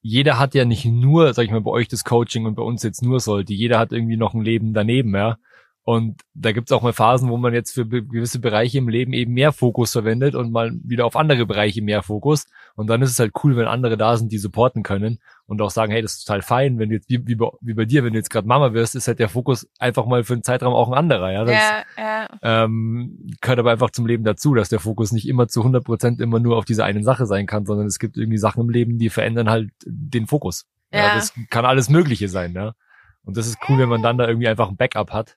jeder hat ja nicht nur, sag ich mal, bei euch das Coaching und bei uns jetzt nur Solti. Jeder hat irgendwie noch ein Leben daneben, ja. Und da gibt's auch mal Phasen, wo man jetzt für gewisse Bereiche im Leben eben mehr Fokus verwendet und mal wieder auf andere Bereiche mehr Fokus. Und dann ist es halt cool, wenn andere da sind, die supporten können und auch sagen, hey, das ist total fein, wenn du jetzt, wie, wie, bei, wie bei dir, wenn du jetzt gerade Mama wirst, ist halt der Fokus einfach mal für einen Zeitraum auch ein anderer. Ja, das, ja, ja. Ähm, gehört aber einfach zum Leben dazu, dass der Fokus nicht immer zu 100 Prozent immer nur auf diese eine Sache sein kann, sondern es gibt irgendwie Sachen im Leben, die verändern halt den Fokus. Ja. ja das kann alles Mögliche sein, ja. Und das ist cool, wenn man dann da irgendwie einfach ein Backup hat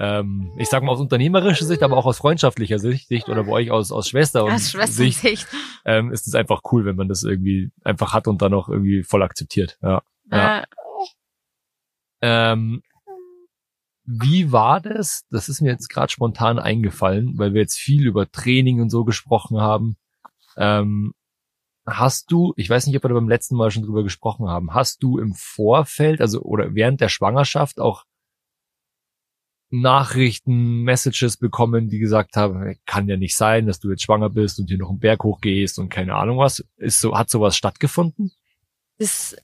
ähm, ich sag mal aus unternehmerischer Sicht, aber auch aus freundschaftlicher Sicht oder bei euch aus, aus Schwester und aus Schwestersicht Sicht, ähm, ist es einfach cool, wenn man das irgendwie einfach hat und dann auch irgendwie voll akzeptiert. Ja. ja. Äh. Ähm, wie war das? Das ist mir jetzt gerade spontan eingefallen, weil wir jetzt viel über Training und so gesprochen haben. Ähm, hast du, ich weiß nicht, ob wir da beim letzten Mal schon drüber gesprochen haben, hast du im Vorfeld, also oder während der Schwangerschaft auch Nachrichten, Messages bekommen, die gesagt haben, kann ja nicht sein, dass du jetzt schwanger bist und hier noch einen Berg hochgehst und keine Ahnung was. Ist so, hat sowas stattgefunden? Das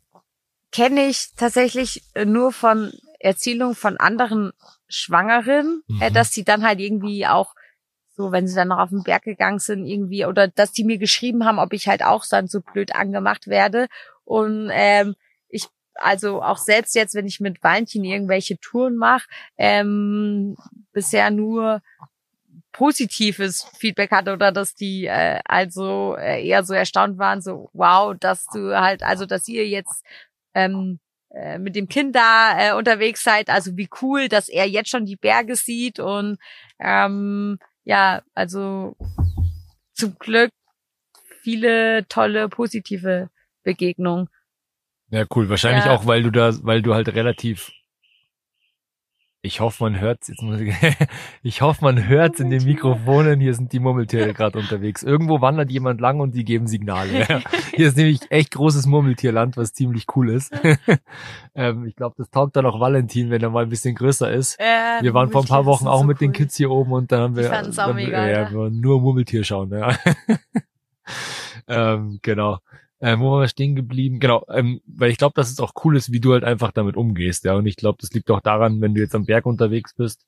kenne ich tatsächlich nur von Erzählungen von anderen Schwangeren, äh, mhm. dass die dann halt irgendwie auch so, wenn sie dann noch auf den Berg gegangen sind irgendwie oder dass die mir geschrieben haben, ob ich halt auch dann so blöd angemacht werde und ähm, also auch selbst jetzt, wenn ich mit Valentin irgendwelche Touren mache, ähm, bisher nur positives Feedback hatte oder dass die äh, also äh, eher so erstaunt waren, so wow, dass du halt, also dass ihr jetzt ähm, äh, mit dem Kind da äh, unterwegs seid, also wie cool, dass er jetzt schon die Berge sieht und ähm, ja, also zum Glück viele tolle positive Begegnungen ja, cool. Wahrscheinlich ja. auch, weil du da, weil du halt relativ ich hoffe, man hört's. Jetzt ich, ich hoffe, man hört's in den Mikrofonen. Hier sind die Murmeltiere gerade unterwegs. Irgendwo wandert jemand lang und die geben Signale. Ja. Hier ist nämlich echt großes Murmeltierland, was ziemlich cool ist. Ähm, ich glaube, das taugt dann auch Valentin, wenn er mal ein bisschen größer ist. Äh, wir waren vor ein paar Wochen auch so mit cool. den Kids hier oben und dann haben wir, dann, mega, ja, ja. wir nur Murmeltier schauen. Ja. ähm, genau. Ähm, wo waren wir stehen geblieben? Genau, ähm, weil ich glaube, dass es auch cool ist, wie du halt einfach damit umgehst, ja. Und ich glaube, das liegt auch daran, wenn du jetzt am Berg unterwegs bist,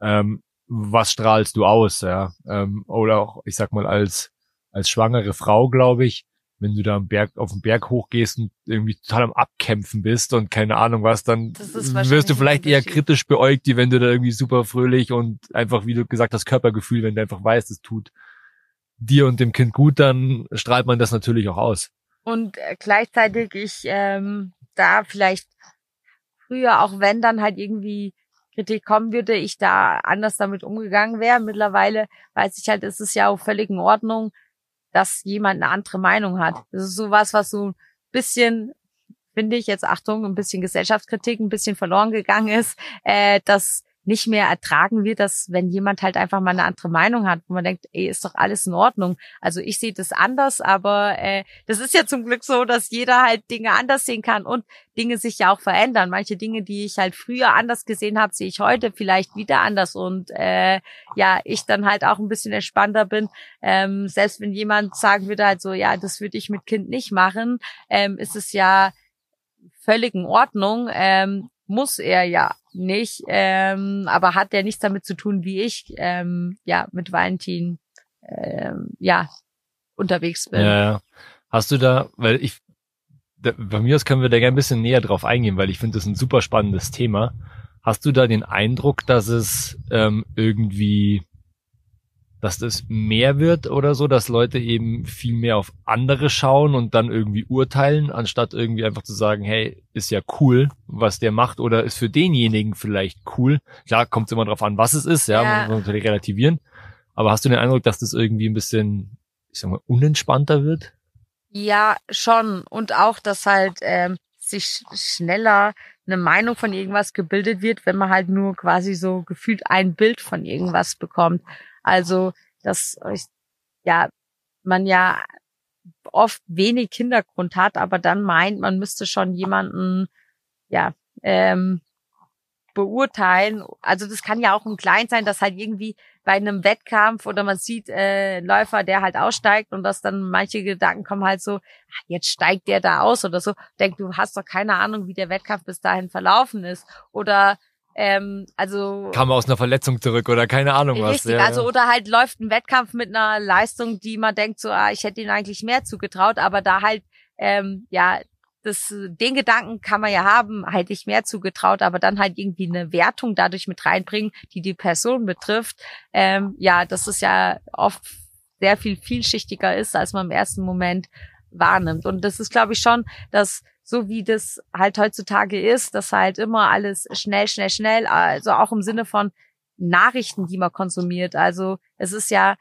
ähm, was strahlst du aus, ja. Ähm, oder auch, ich sag mal, als, als schwangere Frau, glaube ich, wenn du da am Berg, auf den Berg hochgehst und irgendwie total am Abkämpfen bist und keine Ahnung was, dann wirst du vielleicht eher kritisch beäugt, wie wenn du da irgendwie super fröhlich und einfach, wie du gesagt hast, Körpergefühl, wenn du einfach weißt, es tut dir und dem Kind gut, dann strahlt man das natürlich auch aus und äh, gleichzeitig ich ähm, da vielleicht früher, auch wenn dann halt irgendwie Kritik kommen würde, ich da anders damit umgegangen wäre. Mittlerweile weiß ich halt, ist es ja auch völlig in Ordnung, dass jemand eine andere Meinung hat. Das ist sowas, was so ein bisschen, finde ich jetzt, Achtung, ein bisschen Gesellschaftskritik, ein bisschen verloren gegangen ist, äh, dass nicht mehr ertragen wir das, wenn jemand halt einfach mal eine andere Meinung hat, wo man denkt, ey, ist doch alles in Ordnung. Also ich sehe das anders, aber äh, das ist ja zum Glück so, dass jeder halt Dinge anders sehen kann und Dinge sich ja auch verändern. Manche Dinge, die ich halt früher anders gesehen habe, sehe ich heute vielleicht wieder anders und äh, ja, ich dann halt auch ein bisschen entspannter bin. Ähm, selbst wenn jemand sagen würde halt so, ja, das würde ich mit Kind nicht machen, ähm, ist es ja völlig in Ordnung. Ähm, muss er ja nicht, ähm, aber hat ja nichts damit zu tun, wie ich ähm, ja mit Valentin ähm, ja unterwegs bin. Ja, ja. Hast du da, weil ich da, bei mir aus können wir da gerne ein bisschen näher drauf eingehen, weil ich finde das ein super spannendes Thema. Hast du da den Eindruck, dass es ähm, irgendwie dass das mehr wird oder so, dass Leute eben viel mehr auf andere schauen und dann irgendwie urteilen, anstatt irgendwie einfach zu sagen, hey, ist ja cool, was der macht oder ist für denjenigen vielleicht cool. Klar, kommt immer drauf an, was es ist, ja, ja. man muss natürlich relativieren. Aber hast du den Eindruck, dass das irgendwie ein bisschen, ich sag mal, unentspannter wird? Ja, schon. Und auch, dass halt ähm, sich schneller eine Meinung von irgendwas gebildet wird, wenn man halt nur quasi so gefühlt ein Bild von irgendwas bekommt. Also, dass ja, man ja oft wenig Hintergrund hat, aber dann meint, man müsste schon jemanden, ja, ähm, beurteilen. Also das kann ja auch ein Klein sein, dass halt irgendwie bei einem Wettkampf oder man sieht äh, Läufer, der halt aussteigt und dass dann manche Gedanken kommen halt so, ach, jetzt steigt der da aus oder so. Denk, du hast doch keine Ahnung, wie der Wettkampf bis dahin verlaufen ist. Oder ähm, also kam aus einer Verletzung zurück oder keine Ahnung richtig, was. Richtig, ja, also ja. oder halt läuft ein Wettkampf mit einer Leistung, die man denkt so, ah, ich hätte ihn eigentlich mehr zugetraut, aber da halt ähm, ja das, den Gedanken kann man ja haben, halt ich mehr zugetraut, aber dann halt irgendwie eine Wertung dadurch mit reinbringen, die die Person betrifft. Ähm, ja, das ist ja oft sehr viel vielschichtiger ist, als man im ersten Moment wahrnimmt. Und das ist, glaube ich, schon, dass so wie das halt heutzutage ist, dass halt immer alles schnell, schnell, schnell, also auch im Sinne von Nachrichten, die man konsumiert. Also es ist ja,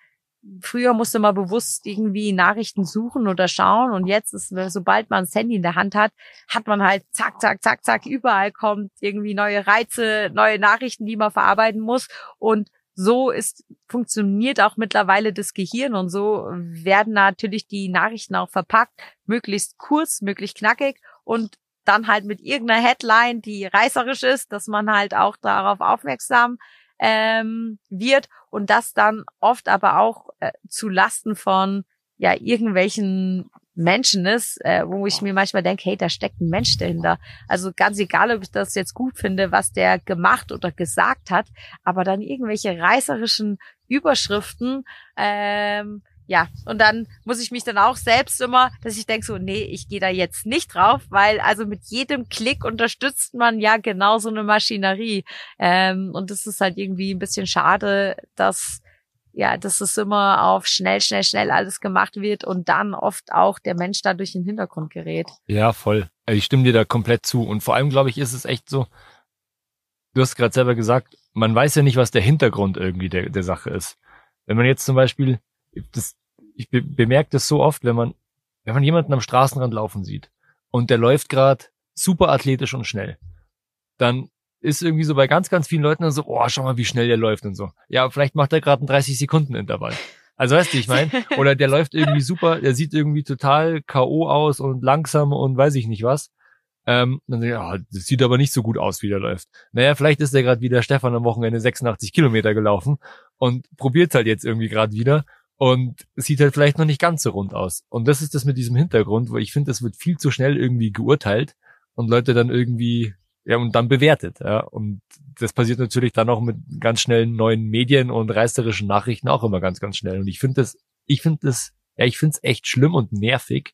früher musste man bewusst irgendwie Nachrichten suchen oder schauen und jetzt ist, sobald man das Handy in der Hand hat, hat man halt zack, zack, zack, zack, überall kommt irgendwie neue Reize, neue Nachrichten, die man verarbeiten muss und so ist, funktioniert auch mittlerweile das Gehirn und so werden natürlich die Nachrichten auch verpackt, möglichst kurz, möglichst knackig und dann halt mit irgendeiner Headline, die reißerisch ist, dass man halt auch darauf aufmerksam ähm, wird und das dann oft aber auch äh, zu Lasten von ja irgendwelchen Menschen ist, äh, wo ich mir manchmal denke, hey, da steckt ein Mensch dahinter. Also ganz egal, ob ich das jetzt gut finde, was der gemacht oder gesagt hat, aber dann irgendwelche reißerischen Überschriften. Ähm, ja, und dann muss ich mich dann auch selbst immer, dass ich denke so, nee, ich gehe da jetzt nicht drauf, weil also mit jedem Klick unterstützt man ja genau so eine Maschinerie. Ähm, und das ist halt irgendwie ein bisschen schade, dass ja, dass es immer auf schnell, schnell, schnell alles gemacht wird und dann oft auch der Mensch dadurch in den Hintergrund gerät. Ja, voll. Ich stimme dir da komplett zu. Und vor allem, glaube ich, ist es echt so, du hast gerade selber gesagt, man weiß ja nicht, was der Hintergrund irgendwie der, der Sache ist. Wenn man jetzt zum Beispiel das, ich be bemerke das so oft, wenn man, wenn man jemanden am Straßenrand laufen sieht und der läuft gerade super athletisch und schnell, dann ist irgendwie so bei ganz, ganz vielen Leuten dann so, oh, schau mal, wie schnell der läuft und so. Ja, vielleicht macht er gerade einen 30-Sekunden-Intervall. Also weißt du, ich meine, oder der läuft irgendwie super, der sieht irgendwie total K.O. aus und langsam und weiß ich nicht was. Ähm, dann denke ich, oh, das sieht aber nicht so gut aus, wie der läuft. Naja, vielleicht ist der gerade wieder Stefan am Wochenende 86 Kilometer gelaufen und probiert halt jetzt irgendwie gerade wieder und sieht halt vielleicht noch nicht ganz so rund aus. Und das ist das mit diesem Hintergrund, wo ich finde, das wird viel zu schnell irgendwie geurteilt und Leute dann irgendwie ja und dann bewertet. Ja. Und das passiert natürlich dann auch mit ganz schnellen neuen Medien und reißerischen Nachrichten auch immer ganz, ganz schnell. Und ich finde das, ich finde das, ja, ich finde es echt schlimm und nervig,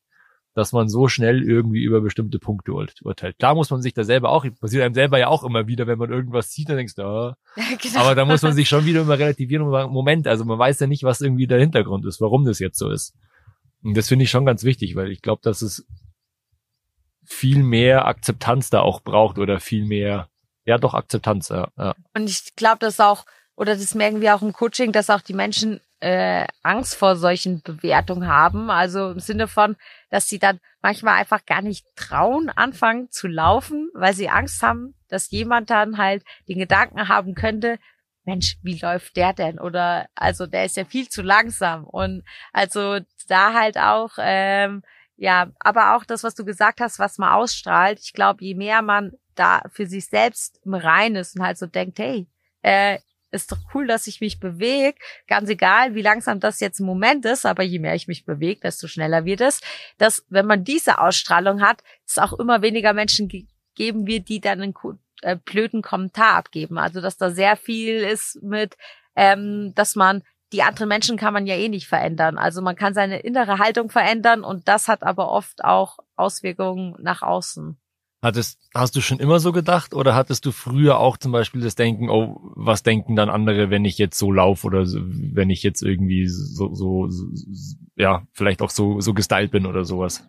dass man so schnell irgendwie über bestimmte Punkte urteilt. Klar muss man sich da selber auch, passiert einem selber ja auch immer wieder, wenn man irgendwas sieht, dann denkst du, ah. genau. aber da muss man sich schon wieder immer relativieren und sagen, Moment, also man weiß ja nicht, was irgendwie der Hintergrund ist, warum das jetzt so ist. Und das finde ich schon ganz wichtig, weil ich glaube, dass es viel mehr Akzeptanz da auch braucht oder viel mehr, ja doch Akzeptanz. Ja, ja. Und ich glaube, dass auch, oder das merken wir auch im Coaching, dass auch die Menschen äh, Angst vor solchen Bewertungen haben. Also im Sinne von, dass sie dann manchmal einfach gar nicht trauen, anfangen zu laufen, weil sie Angst haben, dass jemand dann halt den Gedanken haben könnte, Mensch, wie läuft der denn? Oder also der ist ja viel zu langsam. Und also da halt auch, ähm, ja, aber auch das, was du gesagt hast, was man ausstrahlt. Ich glaube, je mehr man da für sich selbst im Reinen ist und halt so denkt, hey, äh, ist doch cool, dass ich mich bewege. Ganz egal, wie langsam das jetzt im Moment ist, aber je mehr ich mich bewege, desto schneller wird es. Dass, wenn man diese Ausstrahlung hat, es auch immer weniger Menschen geben wird, die dann einen äh, blöden Kommentar abgeben. Also, dass da sehr viel ist mit, ähm, dass man die anderen Menschen kann man ja eh nicht verändern. Also man kann seine innere Haltung verändern und das hat aber oft auch Auswirkungen nach außen. Hattest, hast du schon immer so gedacht oder hattest du früher auch zum Beispiel das Denken, oh, was denken dann andere, wenn ich jetzt so laufe oder wenn ich jetzt irgendwie so, so, so ja, vielleicht auch so, so gestylt bin oder sowas?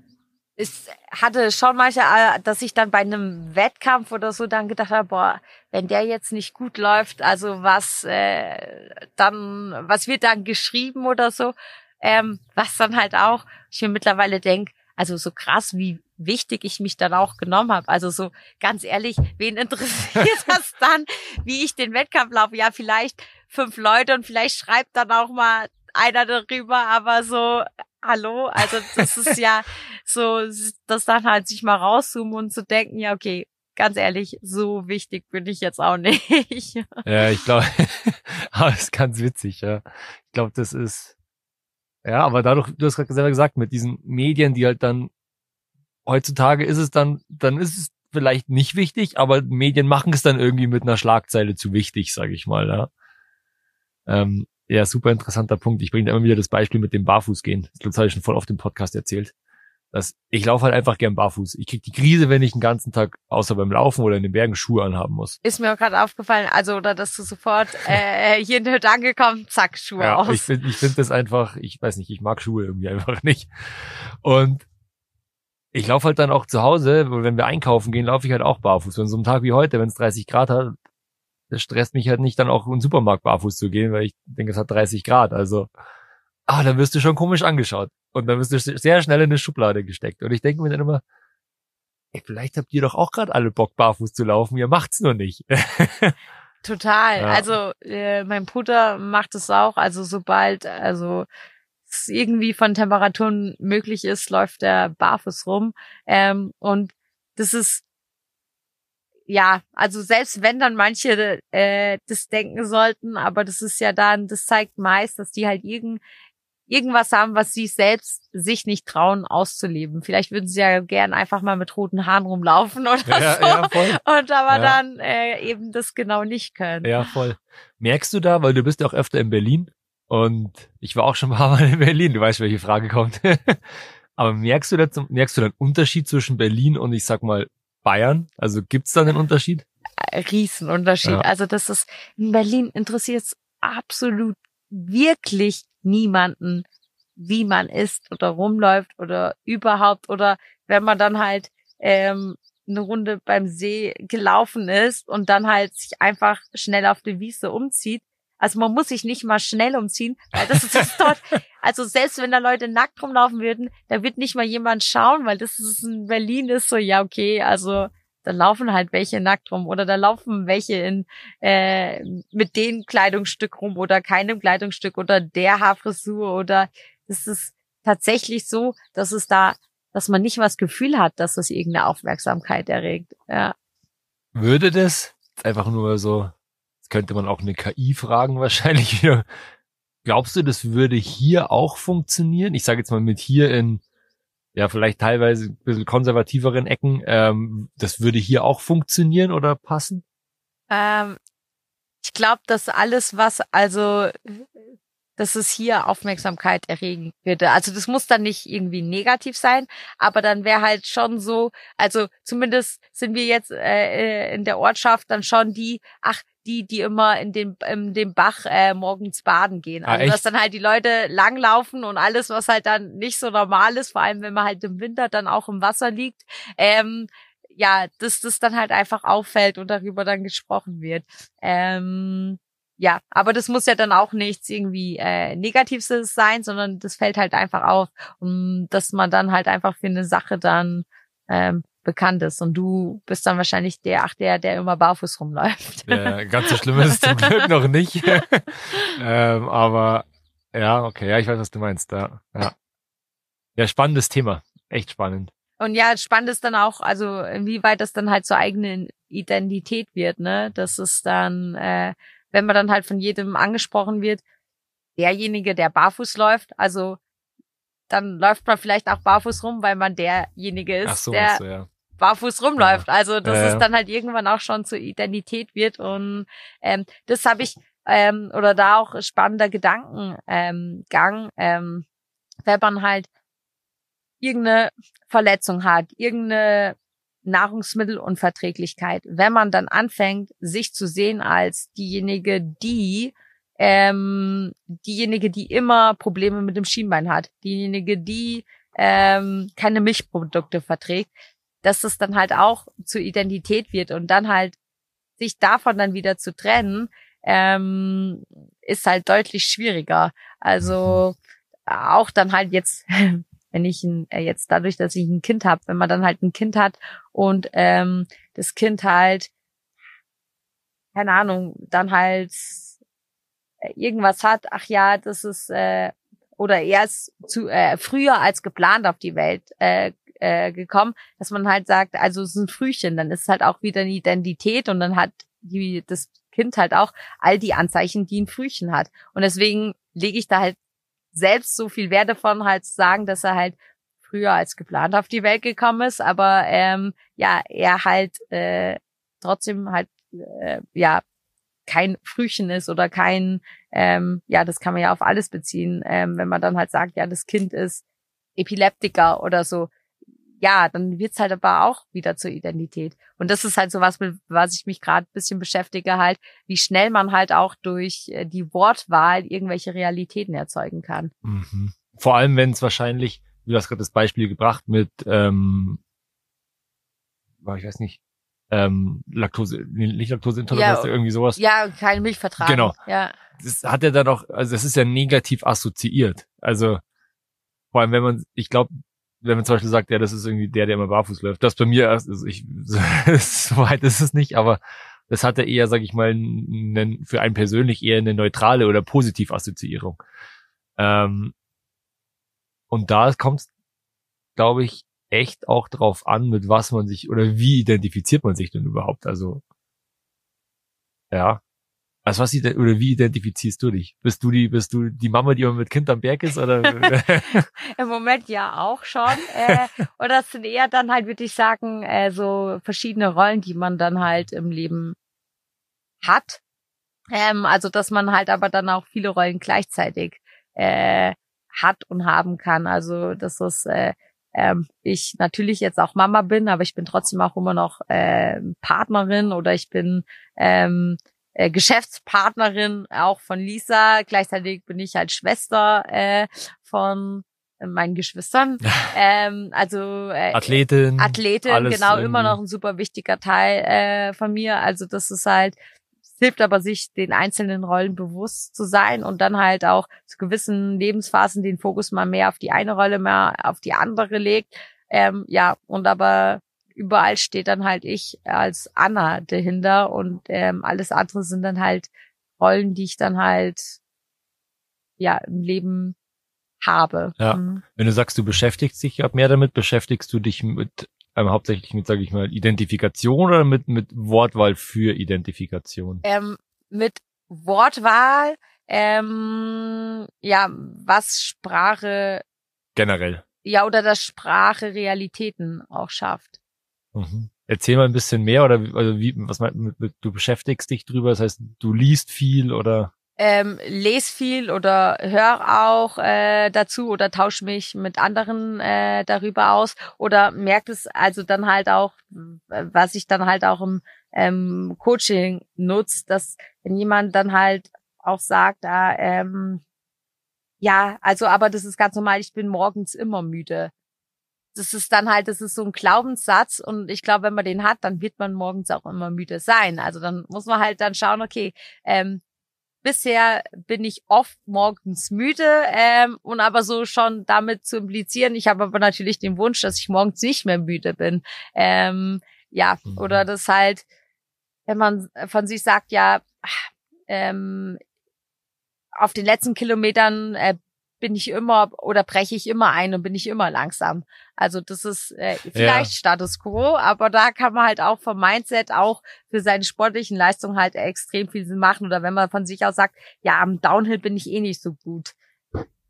Es hatte schon manchmal, äh, dass ich dann bei einem Wettkampf oder so dann gedacht habe, boah, wenn der jetzt nicht gut läuft, also was äh, dann, was wird dann geschrieben oder so, ähm, was dann halt auch, ich mir mittlerweile denke, also so krass, wie wichtig ich mich dann auch genommen habe. Also so ganz ehrlich, wen interessiert das dann, wie ich den Wettkampf laufe? Ja, vielleicht fünf Leute und vielleicht schreibt dann auch mal einer darüber, aber so, hallo, also das ist ja so, das dann halt sich mal rauszoomen und zu denken, ja, okay, ganz ehrlich, so wichtig bin ich jetzt auch nicht. ja, ich glaube, aber ist ganz witzig, ja. Ich glaube, das ist, ja, aber dadurch, du hast gerade selber gesagt, mit diesen Medien, die halt dann heutzutage ist es dann, dann ist es vielleicht nicht wichtig, aber Medien machen es dann irgendwie mit einer Schlagzeile zu wichtig, sage ich mal. Ja. Ähm, ja, super interessanter Punkt. Ich bringe immer wieder das Beispiel mit dem Barfußgehen. Das habe ich schon voll auf dem Podcast erzählt dass ich laufe halt einfach gern barfuß. Ich krieg die Krise, wenn ich den ganzen Tag außer beim Laufen oder in den Bergen Schuhe anhaben muss. Ist mir auch gerade aufgefallen, also oder dass du sofort äh, hier in der Hütte angekommen, zack, Schuhe ja, aus. Ich finde ich find das einfach, ich weiß nicht, ich mag Schuhe irgendwie einfach nicht. Und ich laufe halt dann auch zu Hause, wenn wir einkaufen gehen, laufe ich halt auch barfuß. Und so einem Tag wie heute, wenn es 30 Grad hat, das stresst mich halt nicht, dann auch in den Supermarkt barfuß zu gehen, weil ich denke, es hat 30 Grad. Also ah, dann wirst du schon komisch angeschaut. Und dann wirst du sehr schnell in eine Schublade gesteckt. Und ich denke mir dann immer, ey, vielleicht habt ihr doch auch gerade alle Bock, barfuß zu laufen, ihr macht's nur nicht. Total. Ja. Also äh, mein Bruder macht es auch. Also sobald, also es irgendwie von Temperaturen möglich ist, läuft er barfuß rum. Ähm, und das ist ja, also selbst wenn dann manche äh, das denken sollten, aber das ist ja dann, das zeigt meist, dass die halt irgend, irgendwas haben, was sie selbst sich nicht trauen auszuleben. Vielleicht würden sie ja gern einfach mal mit roten Haaren rumlaufen oder ja, so. Ja, voll. Und aber ja. dann äh, eben das genau nicht können. Ja, voll. Merkst du da, weil du bist ja auch öfter in Berlin und ich war auch schon ein paar Mal in Berlin, du weißt, welche Frage kommt. aber merkst du da merkst du da einen Unterschied zwischen Berlin und ich sag mal Bayern? Also gibt's da einen Unterschied? Äh, Riesenunterschied. Ja. Also das ist in Berlin interessiert absolut wirklich niemanden, wie man ist oder rumläuft oder überhaupt oder wenn man dann halt ähm, eine Runde beim See gelaufen ist und dann halt sich einfach schnell auf die Wiese umzieht. Also man muss sich nicht mal schnell umziehen, weil das ist das dort. Also selbst wenn da Leute nackt rumlaufen würden, da wird nicht mal jemand schauen, weil das ist in Berlin ist so, ja, okay, also da laufen halt welche nackt rum oder da laufen welche in äh, mit dem Kleidungsstück rum oder keinem Kleidungsstück oder der Haarfrisur oder ist es tatsächlich so, dass es da, dass man nicht was Gefühl hat, dass es irgendeine Aufmerksamkeit erregt. Ja. Würde das einfach nur so, könnte man auch eine KI fragen wahrscheinlich wieder. Glaubst du, das würde hier auch funktionieren? Ich sage jetzt mal mit hier in ja, vielleicht teilweise ein bisschen konservativeren Ecken, ähm, das würde hier auch funktionieren oder passen? Ähm, ich glaube, dass alles, was also dass es hier Aufmerksamkeit erregen würde. Also das muss dann nicht irgendwie negativ sein, aber dann wäre halt schon so, also zumindest sind wir jetzt äh, äh in der Ortschaft dann schon die, ach, die, die immer in den, in den Bach äh, morgens baden gehen. Ah, also ah, dass dann halt die Leute langlaufen und alles, was halt dann nicht so normal ist, vor allem wenn man halt im Winter dann auch im Wasser liegt, ähm, ja, dass das dann halt einfach auffällt und darüber dann gesprochen wird. Ähm, ja, aber das muss ja dann auch nichts irgendwie äh, Negatives sein, sondern das fällt halt einfach auf, um, dass man dann halt einfach für eine Sache dann ähm, bekannt ist. Und du bist dann wahrscheinlich der, ach, der, der immer barfuß rumläuft. Ja, ganz so schlimm ist es zum Glück noch nicht. ähm, aber ja, okay, ja, ich weiß, was du meinst. Ja, ja. ja, spannendes Thema. Echt spannend. Und ja, spannend ist dann auch, also inwieweit das dann halt zur eigenen Identität wird, ne? Das ist dann äh, wenn man dann halt von jedem angesprochen wird, derjenige, der barfuß läuft, also dann läuft man vielleicht auch barfuß rum, weil man derjenige ist, so, der so, ja. barfuß rumläuft. Ja. Also dass äh. es dann halt irgendwann auch schon zur Identität wird und ähm, das habe ich ähm, oder da auch spannender Gedankengang, ähm, ähm wenn man halt irgendeine Verletzung hat, irgendeine Nahrungsmittelunverträglichkeit, wenn man dann anfängt, sich zu sehen als diejenige, die ähm, diejenige, die immer Probleme mit dem Schienbein hat, diejenige, die ähm, keine Milchprodukte verträgt, dass das dann halt auch zur Identität wird und dann halt sich davon dann wieder zu trennen, ähm, ist halt deutlich schwieriger. Also mhm. auch dann halt jetzt wenn ich ein, äh, jetzt dadurch, dass ich ein Kind habe, wenn man dann halt ein Kind hat und ähm, das Kind halt, keine Ahnung, dann halt äh, irgendwas hat, ach ja, das ist äh, oder erst zu äh, früher als geplant auf die Welt äh, äh, gekommen, dass man halt sagt, also es ist ein Frühchen, dann ist es halt auch wieder eine Identität und dann hat die das Kind halt auch all die Anzeichen, die ein Frühchen hat. Und deswegen lege ich da halt selbst so viel Wert davon halt sagen, dass er halt früher als geplant auf die Welt gekommen ist, aber ähm, ja, er halt äh, trotzdem halt äh, ja kein Frühchen ist oder kein, ähm, ja, das kann man ja auf alles beziehen, ähm, wenn man dann halt sagt, ja, das Kind ist Epileptiker oder so ja, dann wird's halt aber auch wieder zur Identität. Und das ist halt so was, mit was ich mich gerade ein bisschen beschäftige, halt, wie schnell man halt auch durch äh, die Wortwahl irgendwelche Realitäten erzeugen kann. Mhm. Vor allem, wenn es wahrscheinlich, du hast gerade das Beispiel gebracht mit, ähm, ich weiß nicht, ähm, Laktose, nicht Laktoseintoleranz, ja, irgendwie sowas. Ja, kein Milchvertrag. Genau. Ja. Das hat ja dann auch, also das ist ja negativ assoziiert. Also vor allem, wenn man, ich glaube, wenn man zum Beispiel sagt, ja, das ist irgendwie der, der immer barfuß läuft. Das bei mir, also ich, so weit ist es nicht, aber das hat hatte eher, sage ich mal, einen, für einen persönlich eher eine neutrale oder positiv Assoziierung. Ähm, und da kommt es, glaube ich, echt auch drauf an, mit was man sich oder wie identifiziert man sich denn überhaupt. Also ja, also was oder wie identifizierst du dich? Bist du die, bist du die Mama, die immer mit Kind am Berg ist? Oder? Im Moment ja auch schon. Äh, oder es sind eher dann halt, würde ich sagen, äh, so verschiedene Rollen, die man dann halt im Leben hat. Ähm, also dass man halt aber dann auch viele Rollen gleichzeitig äh, hat und haben kann. Also dass das äh, ähm, ich natürlich jetzt auch Mama bin, aber ich bin trotzdem auch immer noch äh, Partnerin oder ich bin ähm, äh, Geschäftspartnerin auch von Lisa. Gleichzeitig bin ich halt Schwester äh, von äh, meinen Geschwistern. ähm, also äh, Athletin. Athletin, genau, immer noch ein super wichtiger Teil äh, von mir. Also das ist halt, hilft aber sich den einzelnen Rollen bewusst zu sein und dann halt auch zu gewissen Lebensphasen den Fokus mal mehr auf die eine Rolle, mehr auf die andere legt. Ähm, ja, und aber überall steht dann halt ich als Anna dahinter und ähm, alles andere sind dann halt Rollen, die ich dann halt ja im Leben habe. Ja. Mhm. Wenn du sagst, du beschäftigst dich ja mehr damit, beschäftigst du dich mit ähm, hauptsächlich mit, sage ich mal, Identifikation oder mit mit Wortwahl für Identifikation? Ähm, mit Wortwahl, ähm, ja, was Sprache generell ja, oder dass Sprache Realitäten auch schafft. Mhm. Erzähl mal ein bisschen mehr oder also wie, was mein, du beschäftigst dich drüber, das heißt, du liest viel oder? Ähm, lese viel oder höre auch äh, dazu oder tausche mich mit anderen äh, darüber aus oder merkt es also dann halt auch, was ich dann halt auch im ähm, Coaching nutze, dass wenn jemand dann halt auch sagt, ah, ähm, ja, also aber das ist ganz normal, ich bin morgens immer müde das ist dann halt, das ist so ein Glaubenssatz und ich glaube, wenn man den hat, dann wird man morgens auch immer müde sein. Also dann muss man halt dann schauen, okay, ähm, bisher bin ich oft morgens müde ähm, und aber so schon damit zu implizieren, ich habe aber natürlich den Wunsch, dass ich morgens nicht mehr müde bin. Ähm, ja, mhm. oder das halt, wenn man von sich sagt, ja, ähm, auf den letzten Kilometern äh, bin ich immer oder breche ich immer ein und bin ich immer langsam. Also das ist äh, vielleicht ja. Status quo, aber da kann man halt auch vom Mindset auch für seine sportlichen Leistungen halt extrem viel machen. Oder wenn man von sich aus sagt, ja, am Downhill bin ich eh nicht so gut.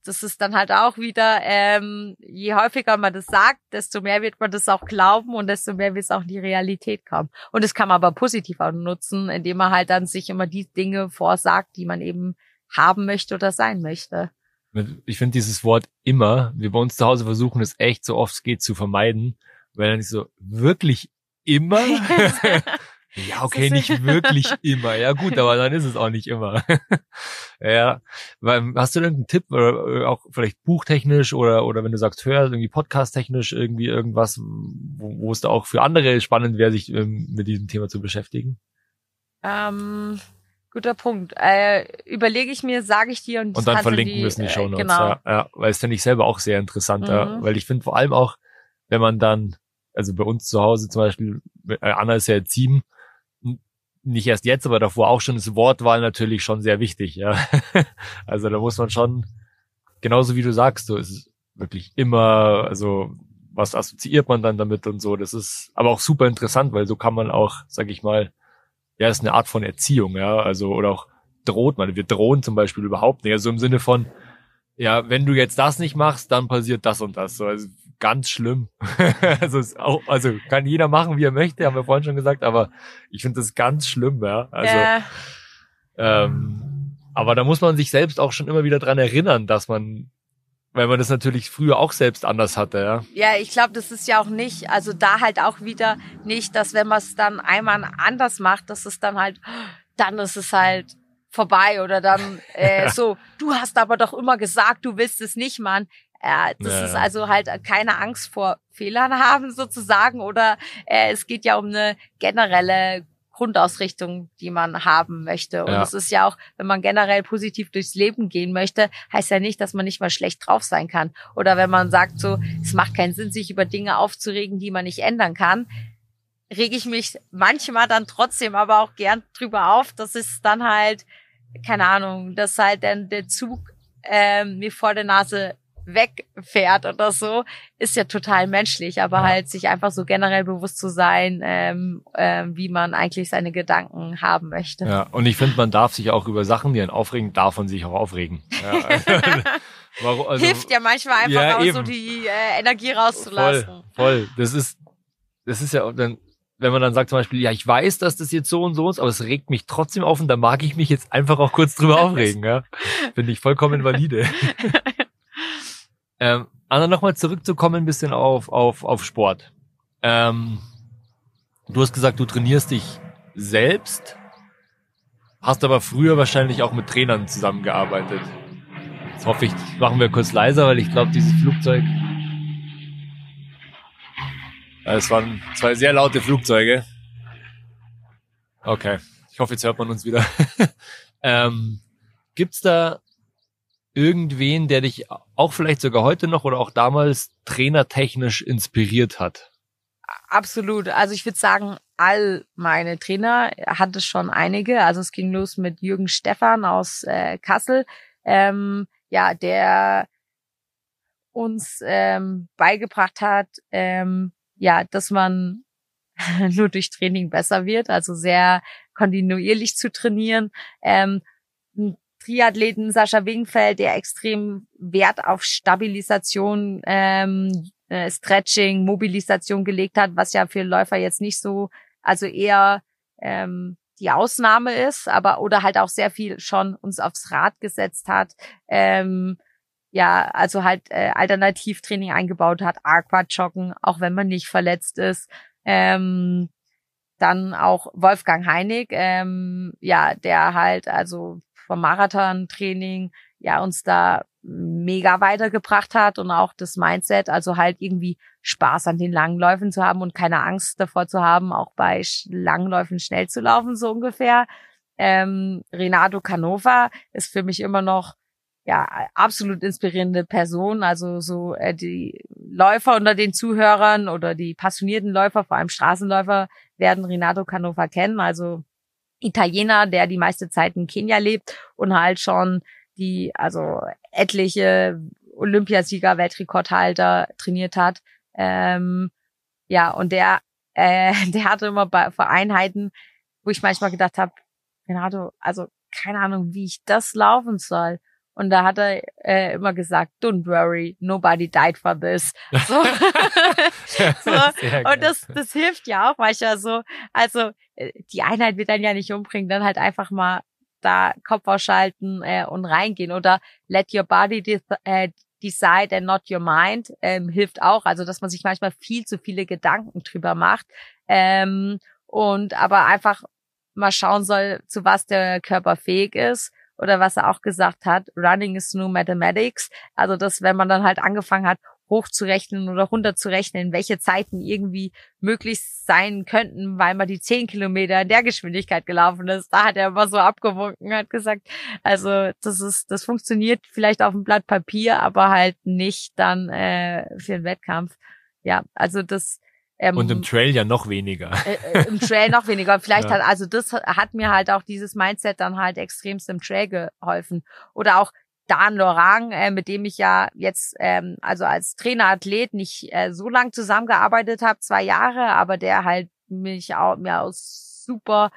Das ist dann halt auch wieder, ähm, je häufiger man das sagt, desto mehr wird man das auch glauben und desto mehr wird es auch in die Realität kommen. Und das kann man aber positiv auch nutzen, indem man halt dann sich immer die Dinge vorsagt, die man eben haben möchte oder sein möchte. Ich finde dieses Wort immer, wir bei uns zu Hause versuchen es echt so oft es geht zu vermeiden, weil dann nicht so, wirklich immer? ja, okay, nicht wirklich immer. Ja gut, aber dann ist es auch nicht immer. ja, weil hast du irgendeinen Tipp oder äh, auch vielleicht buchtechnisch oder, oder wenn du sagst, hör, irgendwie podcasttechnisch irgendwie irgendwas, wo, wo es da auch für andere spannend wäre, sich ähm, mit diesem Thema zu beschäftigen? Ähm, Guter Punkt. Äh, Überlege ich mir, sage ich dir und, und dann verlinken wir es in die Show Notes. Äh, genau. ja, ja, weil es finde ich selber auch sehr interessant, mhm. ja, weil ich finde vor allem auch, wenn man dann, also bei uns zu Hause zum Beispiel, äh, Anna ist ja jetzt sieben, nicht erst jetzt, aber davor auch schon ist Wortwahl natürlich schon sehr wichtig. Ja, also da muss man schon genauso wie du sagst, so ist es wirklich immer, also was assoziiert man dann damit und so. Das ist aber auch super interessant, weil so kann man auch, sag ich mal, ja, ist eine Art von Erziehung, ja, also oder auch droht man, wir drohen zum Beispiel überhaupt nicht, also im Sinne von, ja, wenn du jetzt das nicht machst, dann passiert das und das, so, also ganz schlimm, also, ist auch, also kann jeder machen, wie er möchte, haben wir vorhin schon gesagt, aber ich finde das ganz schlimm, ja, also yeah. ähm, aber da muss man sich selbst auch schon immer wieder dran erinnern, dass man weil man das natürlich früher auch selbst anders hatte, ja. Ja, ich glaube, das ist ja auch nicht, also da halt auch wieder nicht, dass wenn man es dann einmal anders macht, dass es dann halt, dann ist es halt vorbei oder dann äh, so, du hast aber doch immer gesagt, du willst es nicht machen. Ja, das naja. ist also halt keine Angst vor Fehlern haben sozusagen oder äh, es geht ja um eine generelle Grundausrichtung, die man haben möchte. Und es ja. ist ja auch, wenn man generell positiv durchs Leben gehen möchte, heißt ja nicht, dass man nicht mal schlecht drauf sein kann. Oder wenn man sagt so, es macht keinen Sinn, sich über Dinge aufzuregen, die man nicht ändern kann, rege ich mich manchmal dann trotzdem aber auch gern drüber auf. dass es dann halt, keine Ahnung, dass halt dann der Zug ähm, mir vor der Nase wegfährt oder so, ist ja total menschlich, aber ja. halt sich einfach so generell bewusst zu sein, ähm, ähm, wie man eigentlich seine Gedanken haben möchte. Ja, und ich finde, man darf sich auch über Sachen, die einen aufregen, darf man sich auch aufregen. Ja. Warum, also, Hilft ja manchmal einfach ja, auch eben. so die äh, Energie rauszulassen. Voll, voll. Das ist, das ist ja auch dann wenn man dann sagt zum Beispiel, ja, ich weiß, dass das jetzt so und so ist, aber es regt mich trotzdem auf und da mag ich mich jetzt einfach auch kurz drüber aufregen. Ja? Finde ich vollkommen valide. Ähm, Anna, also nochmal zurückzukommen ein bisschen auf, auf, auf Sport. Ähm, du hast gesagt, du trainierst dich selbst, hast aber früher wahrscheinlich auch mit Trainern zusammengearbeitet. Jetzt hoffe ich, machen wir kurz leiser, weil ich glaube, dieses Flugzeug. Es waren zwei sehr laute Flugzeuge. Okay, ich hoffe, jetzt hört man uns wieder. ähm, gibt's da irgendwen, der dich auch vielleicht sogar heute noch oder auch damals trainertechnisch inspiriert hat? Absolut. Also ich würde sagen, all meine Trainer hatte schon einige. Also es ging los mit Jürgen Stephan aus äh, Kassel, ähm, ja, der uns ähm, beigebracht hat, ähm, ja, dass man nur durch Training besser wird, also sehr kontinuierlich zu trainieren. Ähm, Triathleten Sascha Wingfeld, der extrem Wert auf Stabilisation, ähm, äh, Stretching, Mobilisation gelegt hat, was ja für Läufer jetzt nicht so, also eher ähm, die Ausnahme ist, aber oder halt auch sehr viel schon uns aufs Rad gesetzt hat. Ähm, ja, also halt äh, Alternativtraining eingebaut hat, Aquajoggen, auch wenn man nicht verletzt ist. Ähm, dann auch Wolfgang Heinig, ähm, ja, der halt also vom Marathon-Training ja uns da mega weitergebracht hat und auch das Mindset, also halt irgendwie Spaß an den langen Läufen zu haben und keine Angst davor zu haben, auch bei langen Läufen schnell zu laufen, so ungefähr. Ähm, Renato Canova ist für mich immer noch ja absolut inspirierende Person. Also so äh, die Läufer unter den Zuhörern oder die passionierten Läufer, vor allem Straßenläufer, werden Renato Canova kennen. Also Italiener, der die meiste Zeit in Kenia lebt und halt schon die, also etliche Olympiasieger, Weltrekordhalter trainiert hat. Ähm, ja, und der, äh, der hatte immer bei Vereinheiten, wo ich manchmal gedacht habe, Renato, also keine Ahnung, wie ich das laufen soll. Und da hat er äh, immer gesagt, don't worry, nobody died for this. So. so. Und das, das hilft ja auch, weil ich ja so, also äh, die Einheit wird dann ja nicht umbringen, dann halt einfach mal da Kopf ausschalten äh, und reingehen. Oder let your body äh, decide and not your mind ähm, hilft auch. Also dass man sich manchmal viel zu viele Gedanken drüber macht. Ähm, und aber einfach mal schauen soll, zu was der Körper fähig ist oder was er auch gesagt hat, Running is New Mathematics. Also das, wenn man dann halt angefangen hat, hochzurechnen oder runterzurechnen, welche Zeiten irgendwie möglich sein könnten, weil man die zehn Kilometer in der Geschwindigkeit gelaufen ist. Da hat er immer so abgewunken, hat gesagt, also das ist, das funktioniert vielleicht auf dem Blatt Papier, aber halt nicht dann äh, für den Wettkampf. Ja, also das ähm, und im Trail ja noch weniger. Äh, äh Im Trail noch weniger. Vielleicht ja. hat, also das hat mir halt auch dieses Mindset dann halt extremst im Trail geholfen. Oder auch Dan Lorang, äh, mit dem ich ja jetzt ähm, also als Trainerathlet nicht äh, so lang zusammengearbeitet habe, zwei Jahre, aber der halt mich auch mir aus super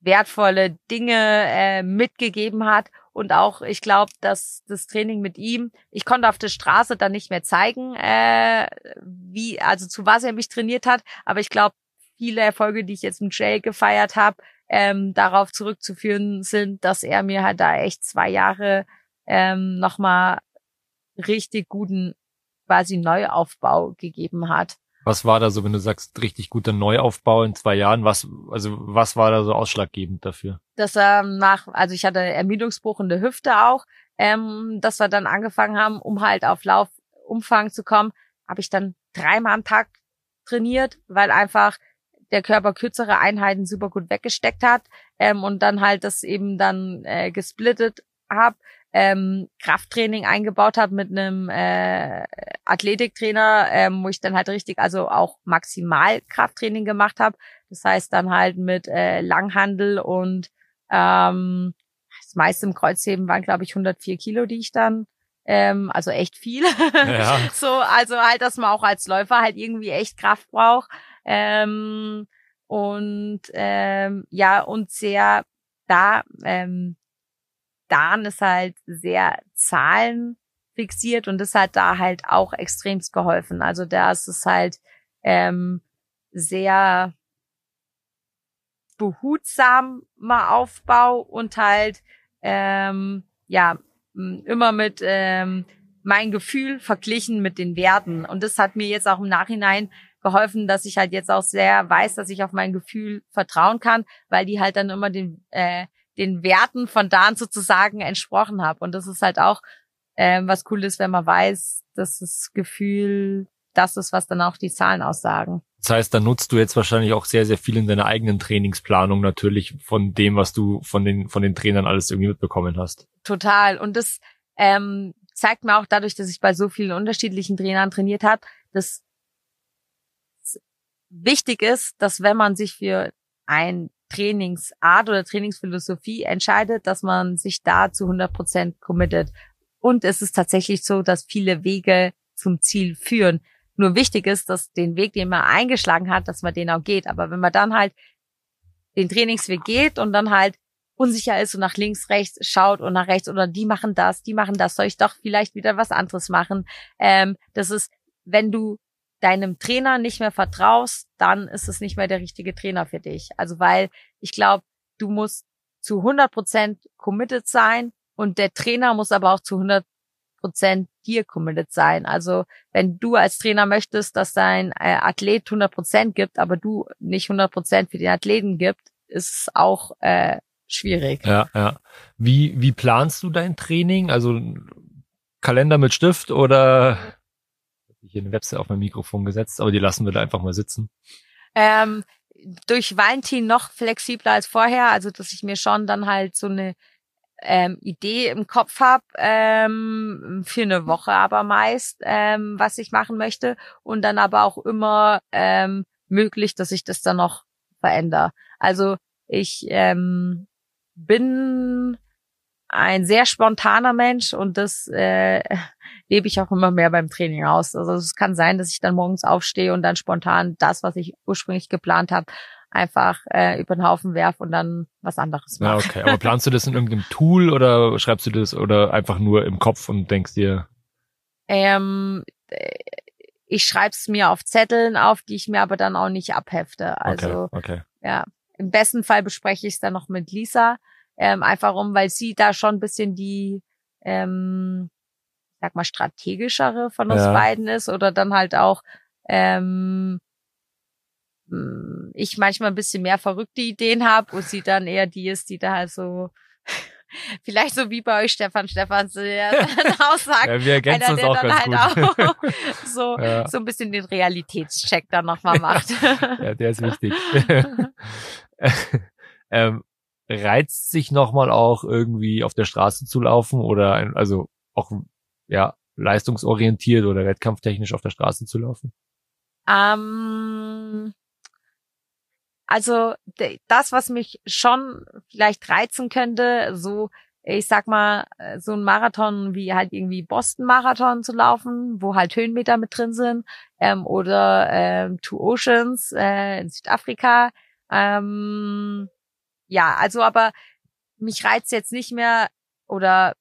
wertvolle Dinge äh, mitgegeben hat und auch ich glaube, dass das Training mit ihm, ich konnte auf der Straße dann nicht mehr zeigen, äh, wie also zu was er mich trainiert hat, aber ich glaube, viele Erfolge, die ich jetzt mit Jay gefeiert habe, ähm, darauf zurückzuführen sind, dass er mir halt da echt zwei Jahre ähm, nochmal richtig guten quasi Neuaufbau gegeben hat. Was war da so, wenn du sagst, richtig guter Neuaufbau in zwei Jahren? Was, also was war da so ausschlaggebend dafür? Dass er nach, also ich hatte Ermüdungsbruch in der Hüfte auch, ähm, dass wir dann angefangen haben, um halt auf Laufumfang zu kommen, habe ich dann dreimal am Tag trainiert, weil einfach der Körper kürzere Einheiten super gut weggesteckt hat ähm, und dann halt das eben dann äh, gesplittet habe ähm, Krafttraining eingebaut habe mit einem äh, Athletiktrainer, ähm, wo ich dann halt richtig, also auch maximal Krafttraining gemacht habe. Das heißt dann halt mit äh, Langhandel und ähm, das meiste im Kreuzheben waren, glaube ich, 104 Kilo, die ich dann ähm, also echt viel. Ja. so, also halt, dass man auch als Läufer halt irgendwie echt Kraft braucht. Ähm, und ähm, ja, und sehr da ähm, Darn ist halt sehr zahlenfixiert und das hat da halt auch extremst geholfen. Also da ist es halt ähm, sehr behutsamer Aufbau und halt ähm, ja immer mit ähm, mein Gefühl verglichen mit den Werten. Und das hat mir jetzt auch im Nachhinein geholfen, dass ich halt jetzt auch sehr weiß, dass ich auf mein Gefühl vertrauen kann, weil die halt dann immer den äh, den Werten von Dan sozusagen entsprochen habe. Und das ist halt auch ähm, was cool ist, wenn man weiß, dass das Gefühl das ist, was dann auch die Zahlen aussagen. Das heißt, da nutzt du jetzt wahrscheinlich auch sehr, sehr viel in deiner eigenen Trainingsplanung natürlich von dem, was du von den, von den Trainern alles irgendwie mitbekommen hast. Total. Und das ähm, zeigt mir auch dadurch, dass ich bei so vielen unterschiedlichen Trainern trainiert habe, dass wichtig ist, dass wenn man sich für ein Trainingsart oder Trainingsphilosophie entscheidet, dass man sich da zu 100 Prozent committet. Und es ist tatsächlich so, dass viele Wege zum Ziel führen. Nur wichtig ist, dass den Weg, den man eingeschlagen hat, dass man den auch geht. Aber wenn man dann halt den Trainingsweg geht und dann halt unsicher ist und nach links, rechts schaut und nach rechts oder die machen das, die machen das, soll ich doch vielleicht wieder was anderes machen. Ähm, das ist, wenn du deinem Trainer nicht mehr vertraust, dann ist es nicht mehr der richtige Trainer für dich. Also weil ich glaube, du musst zu 100 Prozent committed sein und der Trainer muss aber auch zu 100 Prozent dir committed sein. Also wenn du als Trainer möchtest, dass dein äh, Athlet 100 Prozent gibt, aber du nicht 100 Prozent für den Athleten gibt, ist es auch äh, schwierig. Ja, ja. Wie, wie planst du dein Training? Also Kalender mit Stift oder hier eine Webse auf mein Mikrofon gesetzt, aber die lassen wir da einfach mal sitzen. Ähm, durch Valentin noch flexibler als vorher, also dass ich mir schon dann halt so eine ähm, Idee im Kopf habe, ähm, für eine Woche aber meist, ähm, was ich machen möchte und dann aber auch immer ähm, möglich, dass ich das dann noch verändere. Also ich ähm, bin ein sehr spontaner Mensch und das äh, lebe ich auch immer mehr beim Training aus. Also es kann sein, dass ich dann morgens aufstehe und dann spontan das, was ich ursprünglich geplant habe, einfach äh, über den Haufen werf und dann was anderes mache. Ja, okay, aber planst du das in irgendeinem Tool oder schreibst du das oder einfach nur im Kopf und denkst dir? Ähm, äh, ich schreibe es mir auf Zetteln auf, die ich mir aber dann auch nicht abhefte. Also okay, okay. ja, im besten Fall bespreche ich es dann noch mit Lisa ähm, einfach um, weil sie da schon ein bisschen die, ähm, sag mal, strategischere von uns ja. beiden ist oder dann halt auch ähm, hm, ich manchmal ein bisschen mehr verrückte Ideen habe und sie dann eher die ist, die da halt so vielleicht so wie bei euch Stefan Stefan der dann auch sagt, ja, wir ergänzen einer, der auch dann halt gut. auch so, ja. so ein bisschen den Realitätscheck dann nochmal macht. Ja, der ist wichtig. ähm, reizt sich nochmal auch irgendwie auf der Straße zu laufen oder ein, also auch ja leistungsorientiert oder wettkampftechnisch auf der Straße zu laufen? Ähm, also das, was mich schon vielleicht reizen könnte, so ich sag mal, so ein Marathon wie halt irgendwie Boston-Marathon zu laufen, wo halt Höhenmeter mit drin sind, ähm, oder ähm, Two Oceans äh, in Südafrika. Ähm, ja, also aber mich reizt jetzt nicht mehr oder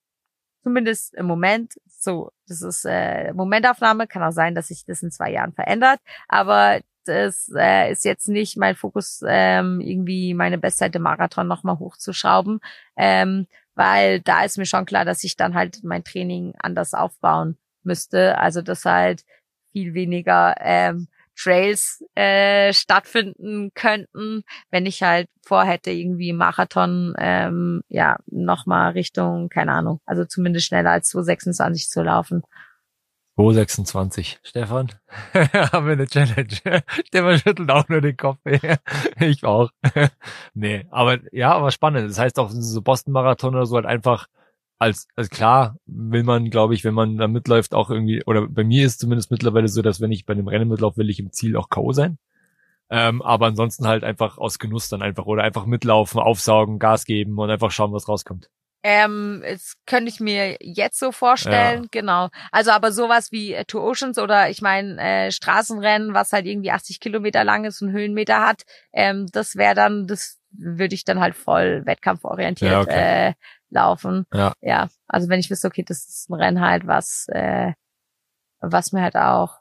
zumindest im Moment. So, das ist äh, Momentaufnahme. Kann auch sein, dass sich das in zwei Jahren verändert, aber das äh, ist jetzt nicht mein Fokus, ähm, irgendwie meine Bestzeit im Marathon nochmal hochzuschrauben, ähm, weil da ist mir schon klar, dass ich dann halt mein Training anders aufbauen müsste. Also das halt viel weniger ähm, Trails äh, stattfinden könnten, wenn ich halt vorhätte, irgendwie Marathon, ähm, ja, nochmal Richtung, keine Ahnung, also zumindest schneller als 226 zu laufen. 226. Stefan, haben wir eine Challenge. Stefan schüttelt auch nur den Kopf. ich auch. nee, aber ja, aber spannend. Das heißt auch so Boston-Marathon oder so halt einfach als, als klar will man, glaube ich, wenn man da mitläuft, auch irgendwie, oder bei mir ist zumindest mittlerweile so, dass wenn ich bei einem Rennen mitlaufe, will ich im Ziel auch K.O. sein. Ähm, aber ansonsten halt einfach aus Genuss dann einfach oder einfach mitlaufen, aufsaugen, Gas geben und einfach schauen, was rauskommt. Ähm, das könnte ich mir jetzt so vorstellen, ja. genau. Also aber sowas wie äh, Two Oceans oder ich meine äh, Straßenrennen, was halt irgendwie 80 Kilometer lang ist und Höhenmeter hat, ähm, das wäre dann, das würde ich dann halt voll wettkampforientiert ja, okay. äh, laufen. Ja. ja. Also wenn ich wüsste, okay, das ist ein Rennen halt, was, äh, was mir halt auch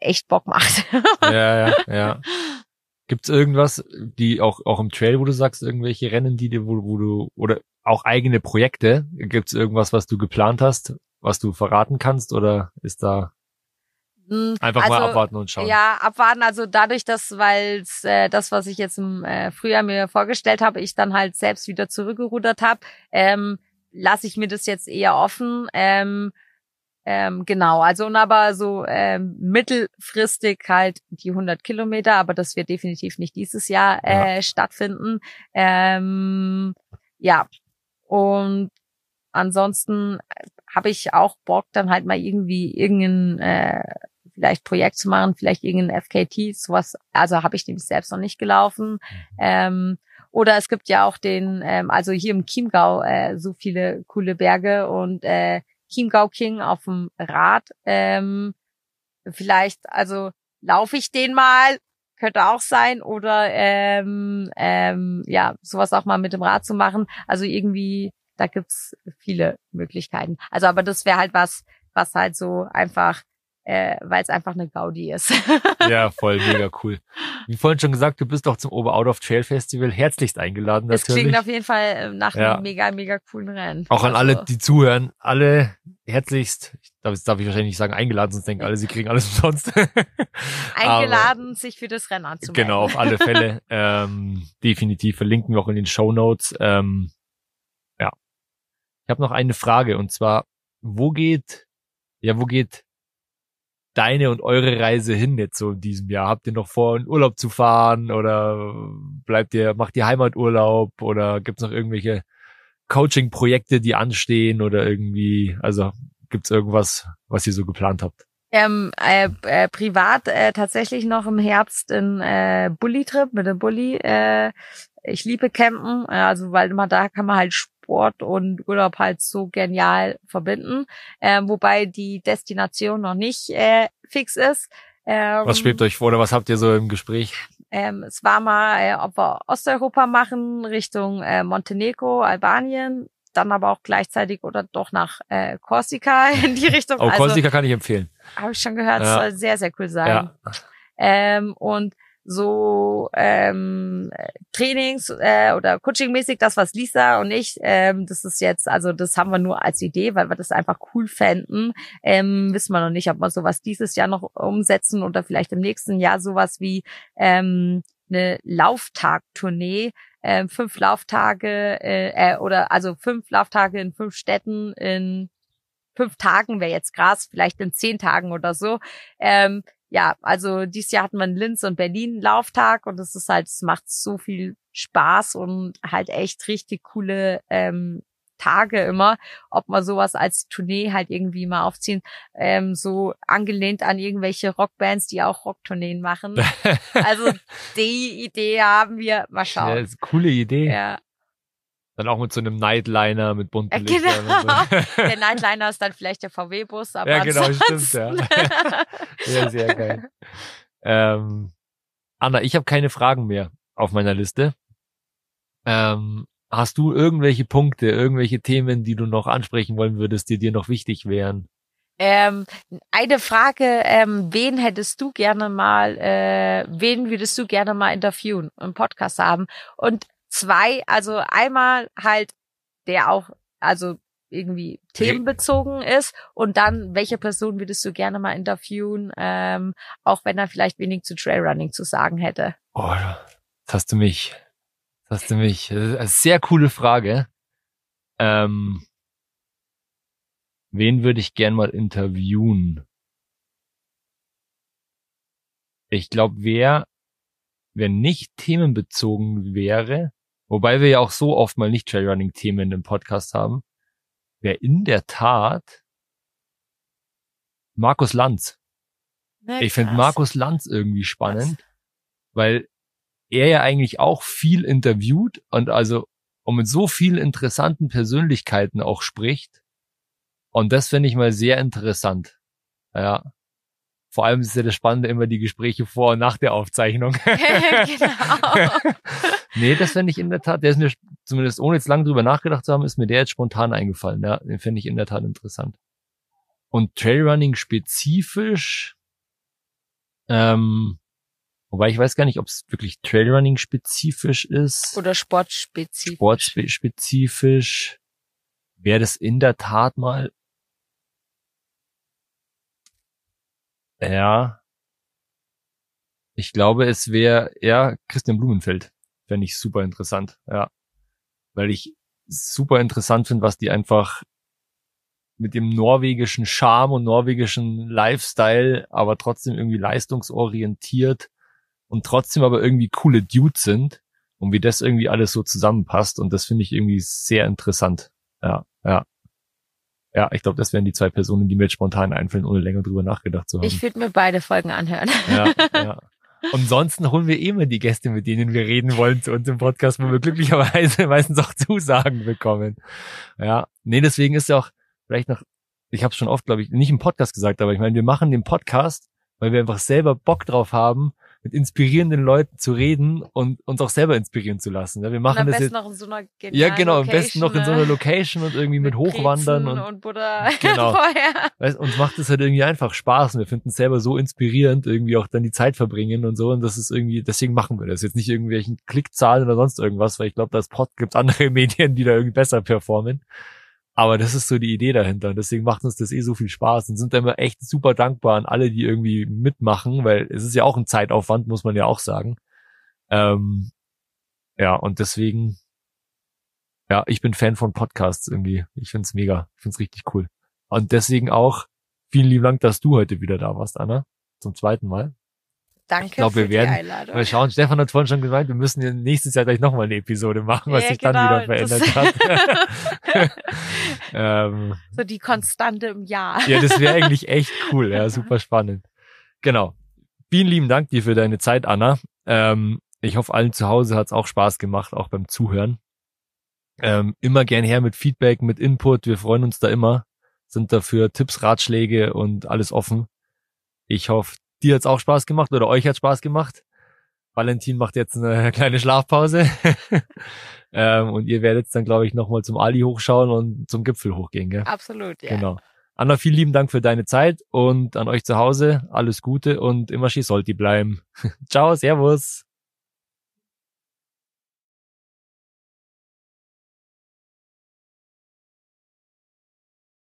echt Bock macht. ja, ja, ja. Gibt's irgendwas, die auch, auch im Trail, wo du sagst, irgendwelche Rennen, die dir, wo, wo du, oder auch eigene Projekte? Gibt's irgendwas, was du geplant hast, was du verraten kannst, oder ist da Mhm. Einfach also, mal abwarten und schauen. Ja, abwarten. Also dadurch, dass, weil äh, das, was ich jetzt im äh, Frühjahr mir vorgestellt habe, ich dann halt selbst wieder zurückgerudert habe, ähm, lasse ich mir das jetzt eher offen. Ähm, ähm, genau, also und aber so ähm, mittelfristig halt die 100 Kilometer, aber das wird definitiv nicht dieses Jahr äh, ja. stattfinden. Ähm, ja, und ansonsten äh, habe ich auch Bock, dann halt mal irgendwie irgendeinen äh, vielleicht Projekt zu machen, vielleicht irgendein FKT, sowas, also habe ich nämlich selbst noch nicht gelaufen. Mhm. Ähm, oder es gibt ja auch den, ähm, also hier im Chiemgau äh, so viele coole Berge und äh, Chiemgau King auf dem Rad. Ähm, vielleicht, also laufe ich den mal, könnte auch sein, oder ähm, ähm, ja, sowas auch mal mit dem Rad zu machen. Also irgendwie, da gibt's viele Möglichkeiten. Also, aber das wäre halt was, was halt so einfach äh, weil es einfach eine Gaudi ist. ja, voll, mega cool. Wie vorhin schon gesagt, du bist doch zum Ober Out of Trail Festival herzlichst eingeladen. Das natürlich. klingt auf jeden Fall äh, nach ja. einem mega, mega coolen Rennen. Auch an alle, also die zuhören, alle herzlichst, ich darf, darf ich wahrscheinlich nicht sagen eingeladen, sonst denken alle, sie kriegen alles umsonst. eingeladen, Aber, sich für das Rennen anzumelden. Genau, auf alle Fälle. ähm, definitiv verlinken wir auch in den Show Notes. Ähm, ja. Ich habe noch eine Frage und zwar, wo geht, ja, wo geht deine und eure Reise hin jetzt so in diesem Jahr? Habt ihr noch vor, in Urlaub zu fahren oder bleibt ihr, macht ihr Heimaturlaub oder gibt's noch irgendwelche Coaching-Projekte, die anstehen oder irgendwie, also gibt's irgendwas, was ihr so geplant habt? Ähm, äh, äh, privat äh, tatsächlich noch im Herbst ein äh, Bulli-Trip mit dem Bulli. Äh, ich liebe Campen, äh, also weil immer da kann man halt Sport und Urlaub halt so genial verbinden, äh, wobei die Destination noch nicht äh, fix ist. Ähm, was schwebt euch vor oder was habt ihr so im Gespräch? Ähm, es war mal, äh, ob wir Osteuropa machen, Richtung äh, Montenegro, Albanien, dann aber auch gleichzeitig oder doch nach äh, Korsika in die Richtung. Oh, Korsika also kann ich empfehlen. Habe ich schon gehört, ja. soll sehr, sehr cool sein. Ja. Ähm, und so ähm, Trainings äh, oder Coaching-mäßig, das, was Lisa und ich, ähm, das ist jetzt, also das haben wir nur als Idee, weil wir das einfach cool fänden. Ähm, wissen wir noch nicht, ob wir sowas dieses Jahr noch umsetzen oder vielleicht im nächsten Jahr sowas wie ähm, eine Lauftag-Tournee, Ähm, fünf Lauftage äh, äh, oder also fünf Lauftage in fünf Städten in fünf Tagen wäre jetzt krass, vielleicht in zehn Tagen oder so. Ähm, ja, also dieses Jahr hatten wir in Linz und Berlin Lauftag und es ist halt, es macht so viel Spaß und halt echt richtig coole ähm, Tage immer, ob man sowas als Tournee halt irgendwie mal aufziehen, ähm, so angelehnt an irgendwelche Rockbands, die auch Rocktourneen machen. also die Idee haben wir, mal schauen. Ja, coole Idee. Ja, dann auch mit so einem Nightliner mit bunten ja, äh, genau. Lichtern. Der Nightliner ist dann vielleicht der VW-Bus, aber. Ja, genau, stimmt, ja. ja, sehr geil. Ähm, Anna, ich habe keine Fragen mehr auf meiner Liste. Ähm, hast du irgendwelche Punkte, irgendwelche Themen, die du noch ansprechen wollen würdest, die dir noch wichtig wären? Ähm, eine Frage, ähm, wen hättest du gerne mal, äh, wen würdest du gerne mal interviewen, im Podcast haben? Und zwei, also einmal halt der auch, also irgendwie themenbezogen ist und dann, welche Person würdest du gerne mal interviewen, ähm, auch wenn er vielleicht wenig zu Trailrunning zu sagen hätte? Oh, das hast du mich. Das hast du mich. das ist eine sehr coole Frage. Ähm, wen würde ich gern mal interviewen? Ich glaube, wer, wer nicht themenbezogen wäre, Wobei wir ja auch so oft mal nicht Trailrunning-Themen in dem Podcast haben. Wer in der Tat Markus Lanz. Na, ich finde Markus Lanz irgendwie spannend, krass. weil er ja eigentlich auch viel interviewt und also und mit so vielen interessanten Persönlichkeiten auch spricht. Und das finde ich mal sehr interessant. Ja. Vor allem ist ja das Spannende immer die Gespräche vor und nach der Aufzeichnung. genau. nee, das fände ich in der Tat, der ist mir zumindest ohne jetzt lang drüber nachgedacht zu haben, ist mir der jetzt spontan eingefallen. Ja, den fände ich in der Tat interessant. Und Trailrunning spezifisch, ähm, wobei ich weiß gar nicht, ob es wirklich Trailrunning spezifisch ist. Oder sportspezifisch. Sportspezifisch wäre das in der Tat mal Ja. Ich glaube, es wäre eher Christian Blumenfeld. Fände ich super interessant, ja. Weil ich super interessant finde, was die einfach mit dem norwegischen Charme und norwegischen Lifestyle, aber trotzdem irgendwie leistungsorientiert und trotzdem aber irgendwie coole Dudes sind und wie das irgendwie alles so zusammenpasst. Und das finde ich irgendwie sehr interessant. Ja, ja. Ja, ich glaube, das wären die zwei Personen, die mir jetzt spontan einfallen, ohne länger drüber nachgedacht zu haben. Ich würde mir beide Folgen anhören. Ja, ja. Und sonst holen wir eh immer die Gäste, mit denen wir reden wollen, zu uns im Podcast, wo wir glücklicherweise meistens auch Zusagen bekommen. Ja, nee, deswegen ist ja auch vielleicht noch, ich habe schon oft, glaube ich, nicht im Podcast gesagt, aber ich meine, wir machen den Podcast, weil wir einfach selber Bock drauf haben, mit inspirierenden Leuten zu reden und uns auch selber inspirieren zu lassen. Ja, wir machen das jetzt. noch in So einer ja, genau, Location, am besten noch in so einer ne? Location und irgendwie mit, mit Hochwandern und, und Buddha genau. vorher. Weißt, uns macht es halt irgendwie einfach Spaß und wir finden es selber so inspirierend, irgendwie auch dann die Zeit verbringen und so. Und das ist irgendwie, deswegen machen wir das jetzt nicht irgendwelchen Klickzahlen oder sonst irgendwas, weil ich glaube, das Pod gibt andere Medien, die da irgendwie besser performen. Aber das ist so die Idee dahinter. Und deswegen macht uns das eh so viel Spaß und sind da immer echt super dankbar an alle, die irgendwie mitmachen, weil es ist ja auch ein Zeitaufwand, muss man ja auch sagen. Ähm, ja, und deswegen, ja, ich bin Fan von Podcasts irgendwie. Ich find's mega. Ich find's richtig cool. Und deswegen auch vielen lieben Dank, dass du heute wieder da warst, Anna. Zum zweiten Mal. Danke ich glaub, wir werden, die Einladung. Mal schauen, Stefan hat vorhin schon gemeint, wir müssen nächstes Jahr gleich nochmal eine Episode machen, was ja, sich genau, dann wieder genau, verändert hat. ähm, so die Konstante im Jahr. ja, das wäre eigentlich echt cool, ja, super spannend. Genau. Vielen lieben Dank dir für deine Zeit, Anna. Ähm, ich hoffe, allen zu Hause hat es auch Spaß gemacht, auch beim Zuhören. Ähm, immer gern her mit Feedback, mit Input. Wir freuen uns da immer. Sind dafür Tipps, Ratschläge und alles offen. Ich hoffe, dir hat's auch Spaß gemacht oder euch hat Spaß gemacht. Valentin macht jetzt eine kleine Schlafpause. ähm, und ihr werdet dann, glaube ich, nochmal zum Ali hochschauen und zum Gipfel hochgehen, gell? Absolut, ja. Genau. Anna, vielen lieben Dank für deine Zeit und an euch zu Hause alles Gute und immer Schisolti bleiben. Ciao, Servus.